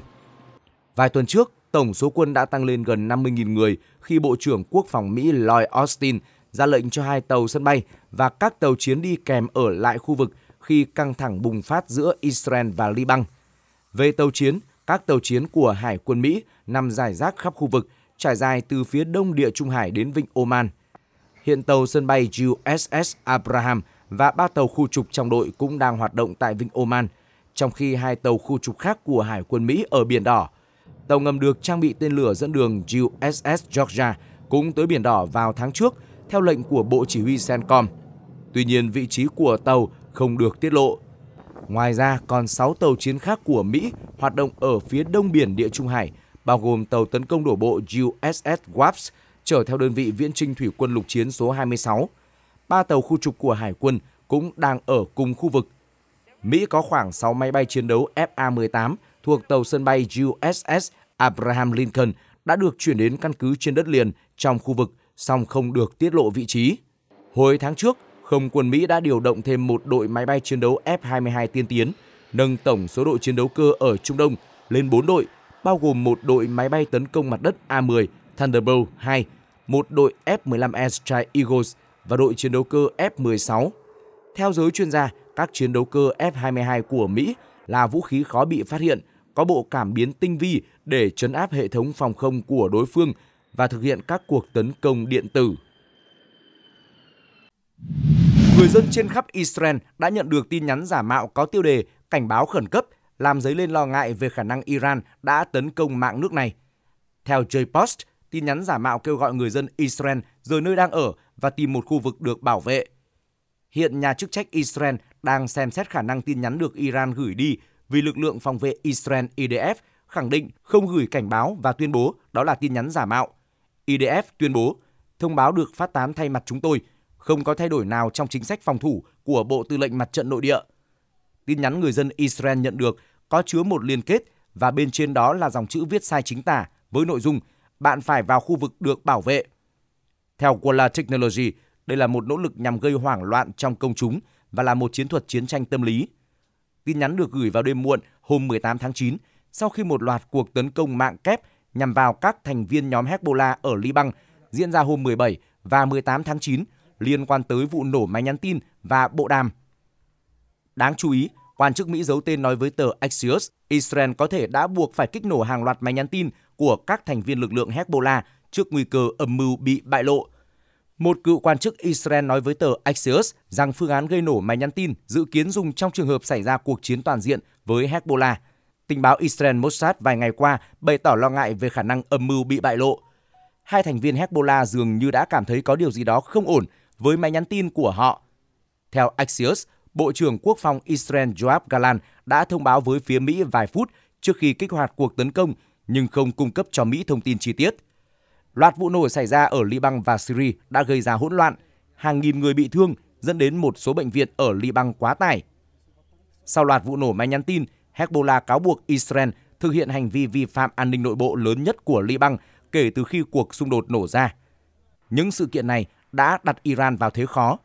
Vài tuần trước, tổng số quân đã tăng lên gần 50.000 người khi Bộ trưởng Quốc phòng Mỹ Lloyd Austin ra lệnh cho hai tàu sân bay và các tàu chiến đi kèm ở lại khu vực khi căng thẳng bùng phát giữa Israel và Liban. Về tàu chiến, các tàu chiến của Hải quân Mỹ nằm rải rác khắp khu vực, trải dài từ phía đông địa Trung Hải đến Vịnh Oman. Hiện tàu sân bay USS Abraham và ba tàu khu trục trong đội cũng đang hoạt động tại Vịnh Oman, trong khi hai tàu khu trục khác của Hải quân Mỹ ở Biển Đỏ – tàu ngầm được trang bị tên lửa dẫn đường USS Georgia cũng tới Biển Đỏ vào tháng trước theo lệnh của Bộ Chỉ huy CENTCOM. Tuy nhiên, vị trí của tàu không được tiết lộ. Ngoài ra, còn 6 tàu chiến khác của Mỹ hoạt động ở phía đông biển Địa Trung Hải, bao gồm tàu tấn công đổ bộ USS Wasp chở theo đơn vị viễn trinh thủy quân lục chiến số 26. Ba tàu khu trục của Hải quân cũng đang ở cùng khu vực. Mỹ có khoảng 6 máy bay chiến đấu FA-18 thuộc tàu sân bay USS Abraham Lincoln đã được chuyển đến căn cứ trên đất liền trong khu vực, song không được tiết lộ vị trí. Hồi tháng trước, không quân Mỹ đã điều động thêm một đội máy bay chiến đấu F-22 tiên tiến, nâng tổng số đội chiến đấu cơ ở Trung Đông lên 4 đội, bao gồm một đội máy bay tấn công mặt đất A-10 Thunderbolt 2, một đội F-15 e Strike Eagles và đội chiến đấu cơ F-16. Theo giới chuyên gia, các chiến đấu cơ F-22 của Mỹ là vũ khí khó bị phát hiện có bộ cảm biến tinh vi để chấn áp hệ thống phòng không của đối phương và thực hiện các cuộc tấn công điện tử. Người dân trên khắp Israel đã nhận được tin nhắn giả mạo có tiêu đề cảnh báo khẩn cấp, làm dấy lên lo ngại về khả năng Iran đã tấn công mạng nước này. Theo J-Post, tin nhắn giả mạo kêu gọi người dân Israel rời nơi đang ở và tìm một khu vực được bảo vệ. Hiện nhà chức trách Israel đang xem xét khả năng tin nhắn được Iran gửi đi vì lực lượng phòng vệ Israel IDF khẳng định không gửi cảnh báo và tuyên bố đó là tin nhắn giả mạo. IDF tuyên bố, thông báo được phát tán thay mặt chúng tôi, không có thay đổi nào trong chính sách phòng thủ của Bộ Tư lệnh Mặt trận Nội địa. Tin nhắn người dân Israel nhận được có chứa một liên kết và bên trên đó là dòng chữ viết sai chính tả với nội dung bạn phải vào khu vực được bảo vệ. Theo Walla Technology, đây là một nỗ lực nhằm gây hoảng loạn trong công chúng và là một chiến thuật chiến tranh tâm lý – tin nhắn được gửi vào đêm muộn hôm 18 tháng 9 sau khi một loạt cuộc tấn công mạng kép nhằm vào các thành viên nhóm Hezbollah ở Liban diễn ra hôm 17 và 18 tháng 9 liên quan tới vụ nổ máy nhắn tin và bộ đàm. Đáng chú ý, quan chức Mỹ giấu tên nói với tờ Axios, Israel có thể đã buộc phải kích nổ hàng loạt máy nhắn tin của các thành viên lực lượng Hezbollah trước nguy cơ âm mưu bị bại lộ. Một cựu quan chức Israel nói với tờ Axios rằng phương án gây nổ máy nhắn tin dự kiến dùng trong trường hợp xảy ra cuộc chiến toàn diện với Hezbollah. Tình báo Israel Mossad vài ngày qua bày tỏ lo ngại về khả năng âm mưu bị bại lộ. Hai thành viên Hezbollah dường như đã cảm thấy có điều gì đó không ổn với máy nhắn tin của họ. Theo Axios, Bộ trưởng Quốc phòng Israel Joab Gallant đã thông báo với phía Mỹ vài phút trước khi kích hoạt cuộc tấn công nhưng không cung cấp cho Mỹ thông tin chi tiết. Loạt vụ nổ xảy ra ở Liban và Syria đã gây ra hỗn loạn, hàng nghìn người bị thương dẫn đến một số bệnh viện ở Liban quá tải. Sau loạt vụ nổ máy nhắn tin, Hezbollah cáo buộc Israel thực hiện hành vi vi phạm an ninh nội bộ lớn nhất của Liban kể từ khi cuộc xung đột nổ ra. Những sự kiện này đã đặt Iran vào thế khó.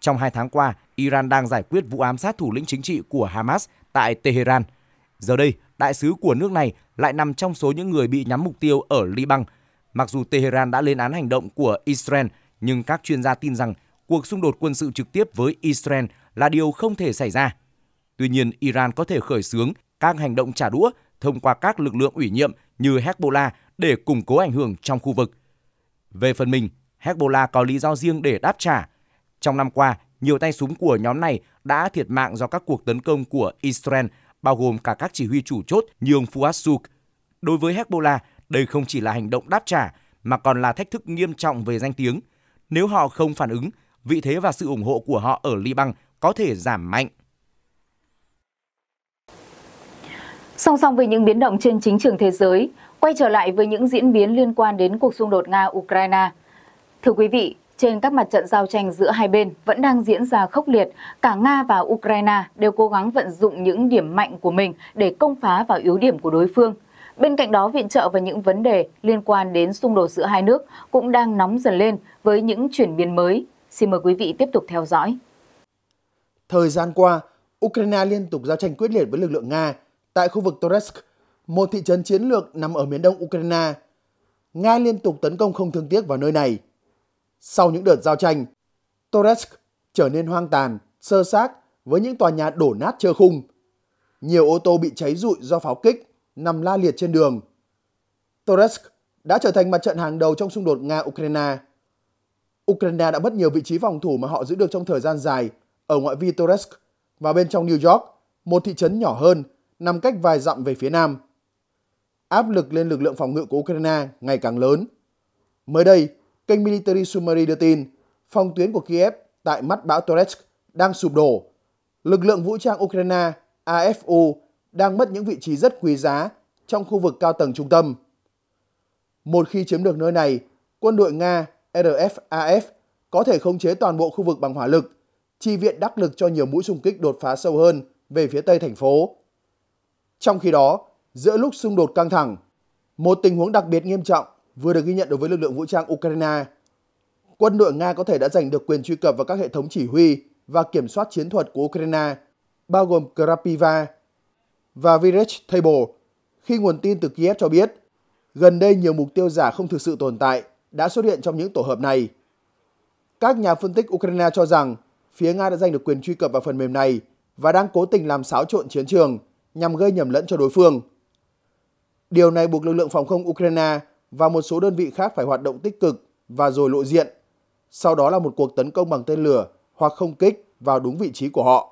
Trong hai tháng qua, Iran đang giải quyết vụ ám sát thủ lĩnh chính trị của Hamas tại Tehran. Giờ đây, đại sứ của nước này lại nằm trong số những người bị nhắm mục tiêu ở Liban – Mặc dù Tehran đã lên án hành động của Israel, nhưng các chuyên gia tin rằng cuộc xung đột quân sự trực tiếp với Israel là điều không thể xảy ra. Tuy nhiên, Iran có thể khởi xướng các hành động trả đũa thông qua các lực lượng ủy nhiệm như Hezbollah để củng cố ảnh hưởng trong khu vực. Về phần mình, Hezbollah có lý do riêng để đáp trả. Trong năm qua, nhiều tay súng của nhóm này đã thiệt mạng do các cuộc tấn công của Israel, bao gồm cả các chỉ huy chủ chốt như ông Fuad Suk. Đối với Hezbollah, đây không chỉ là hành động đáp trả mà còn là thách thức nghiêm trọng về danh tiếng. Nếu họ không phản ứng, vị thế và sự ủng hộ của họ ở Liban có thể giảm mạnh. Song song với những biến động trên chính trường thế giới, quay trở lại với những diễn biến liên quan đến cuộc xung đột Nga-Ukraine. Thưa quý vị, trên các mặt trận giao tranh giữa hai bên vẫn đang diễn ra khốc liệt, cả Nga và Ukraine đều cố gắng vận dụng những điểm mạnh của mình để công phá vào yếu điểm của đối phương – Bên cạnh đó, viện trợ và những vấn đề liên quan đến xung đột giữa hai nước cũng đang nóng dần lên với những chuyển biến mới. Xin mời quý vị tiếp tục theo dõi. Thời gian qua, Ukraine liên tục giao tranh quyết liệt với lực lượng Nga tại khu vực Toretsk, một thị trấn chiến lược nằm ở miền đông Ukraine. Nga liên tục tấn công không thương tiếc vào nơi này. Sau những đợt giao tranh, Toretsk trở nên hoang tàn, sơ xác với những tòa nhà đổ nát trơ khung. Nhiều ô tô bị cháy rụi do pháo kích, nằm la liệt trên đường. Toretsk đã trở thành mặt trận hàng đầu trong xung đột Nga-Ukraine. Ukraine đã mất nhiều vị trí phòng thủ mà họ giữ được trong thời gian dài ở ngoại vi Toretsk và bên trong New York, một thị trấn nhỏ hơn nằm cách vài dặm về phía nam. Áp lực lên lực lượng phòng ngự của Ukraine ngày càng lớn. Mới đây, kênh Military Summary đưa tin phòng tuyến của Kiev tại mắt bão Toretsk đang sụp đổ. Lực lượng vũ trang Ukraine AFU đang mất những vị trí rất quý giá trong khu vực cao tầng trung tâm. Một khi chiếm được nơi này, quân đội Nga RFAF có thể khống chế toàn bộ khu vực bằng hỏa lực, chi viện đắc lực cho nhiều mũi xung kích đột phá sâu hơn về phía tây thành phố. Trong khi đó, giữa lúc xung đột căng thẳng, một tình huống đặc biệt nghiêm trọng vừa được ghi nhận đối với lực lượng vũ trang Ukraine. Quân đội Nga có thể đã giành được quyền truy cập vào các hệ thống chỉ huy và kiểm soát chiến thuật của Ukraine, bao gồm Krapiva, và Village Table khi nguồn tin từ Kiev cho biết gần đây nhiều mục tiêu giả không thực sự tồn tại đã xuất hiện trong những tổ hợp này. Các nhà phân tích Ukraine cho rằng phía Nga đã giành được quyền truy cập vào phần mềm này và đang cố tình làm xáo trộn chiến trường nhằm gây nhầm lẫn cho đối phương. Điều này buộc lực lượng phòng không Ukraine và một số đơn vị khác phải hoạt động tích cực và rồi lộ diện. Sau đó là một cuộc tấn công bằng tên lửa hoặc không kích vào đúng vị trí của họ.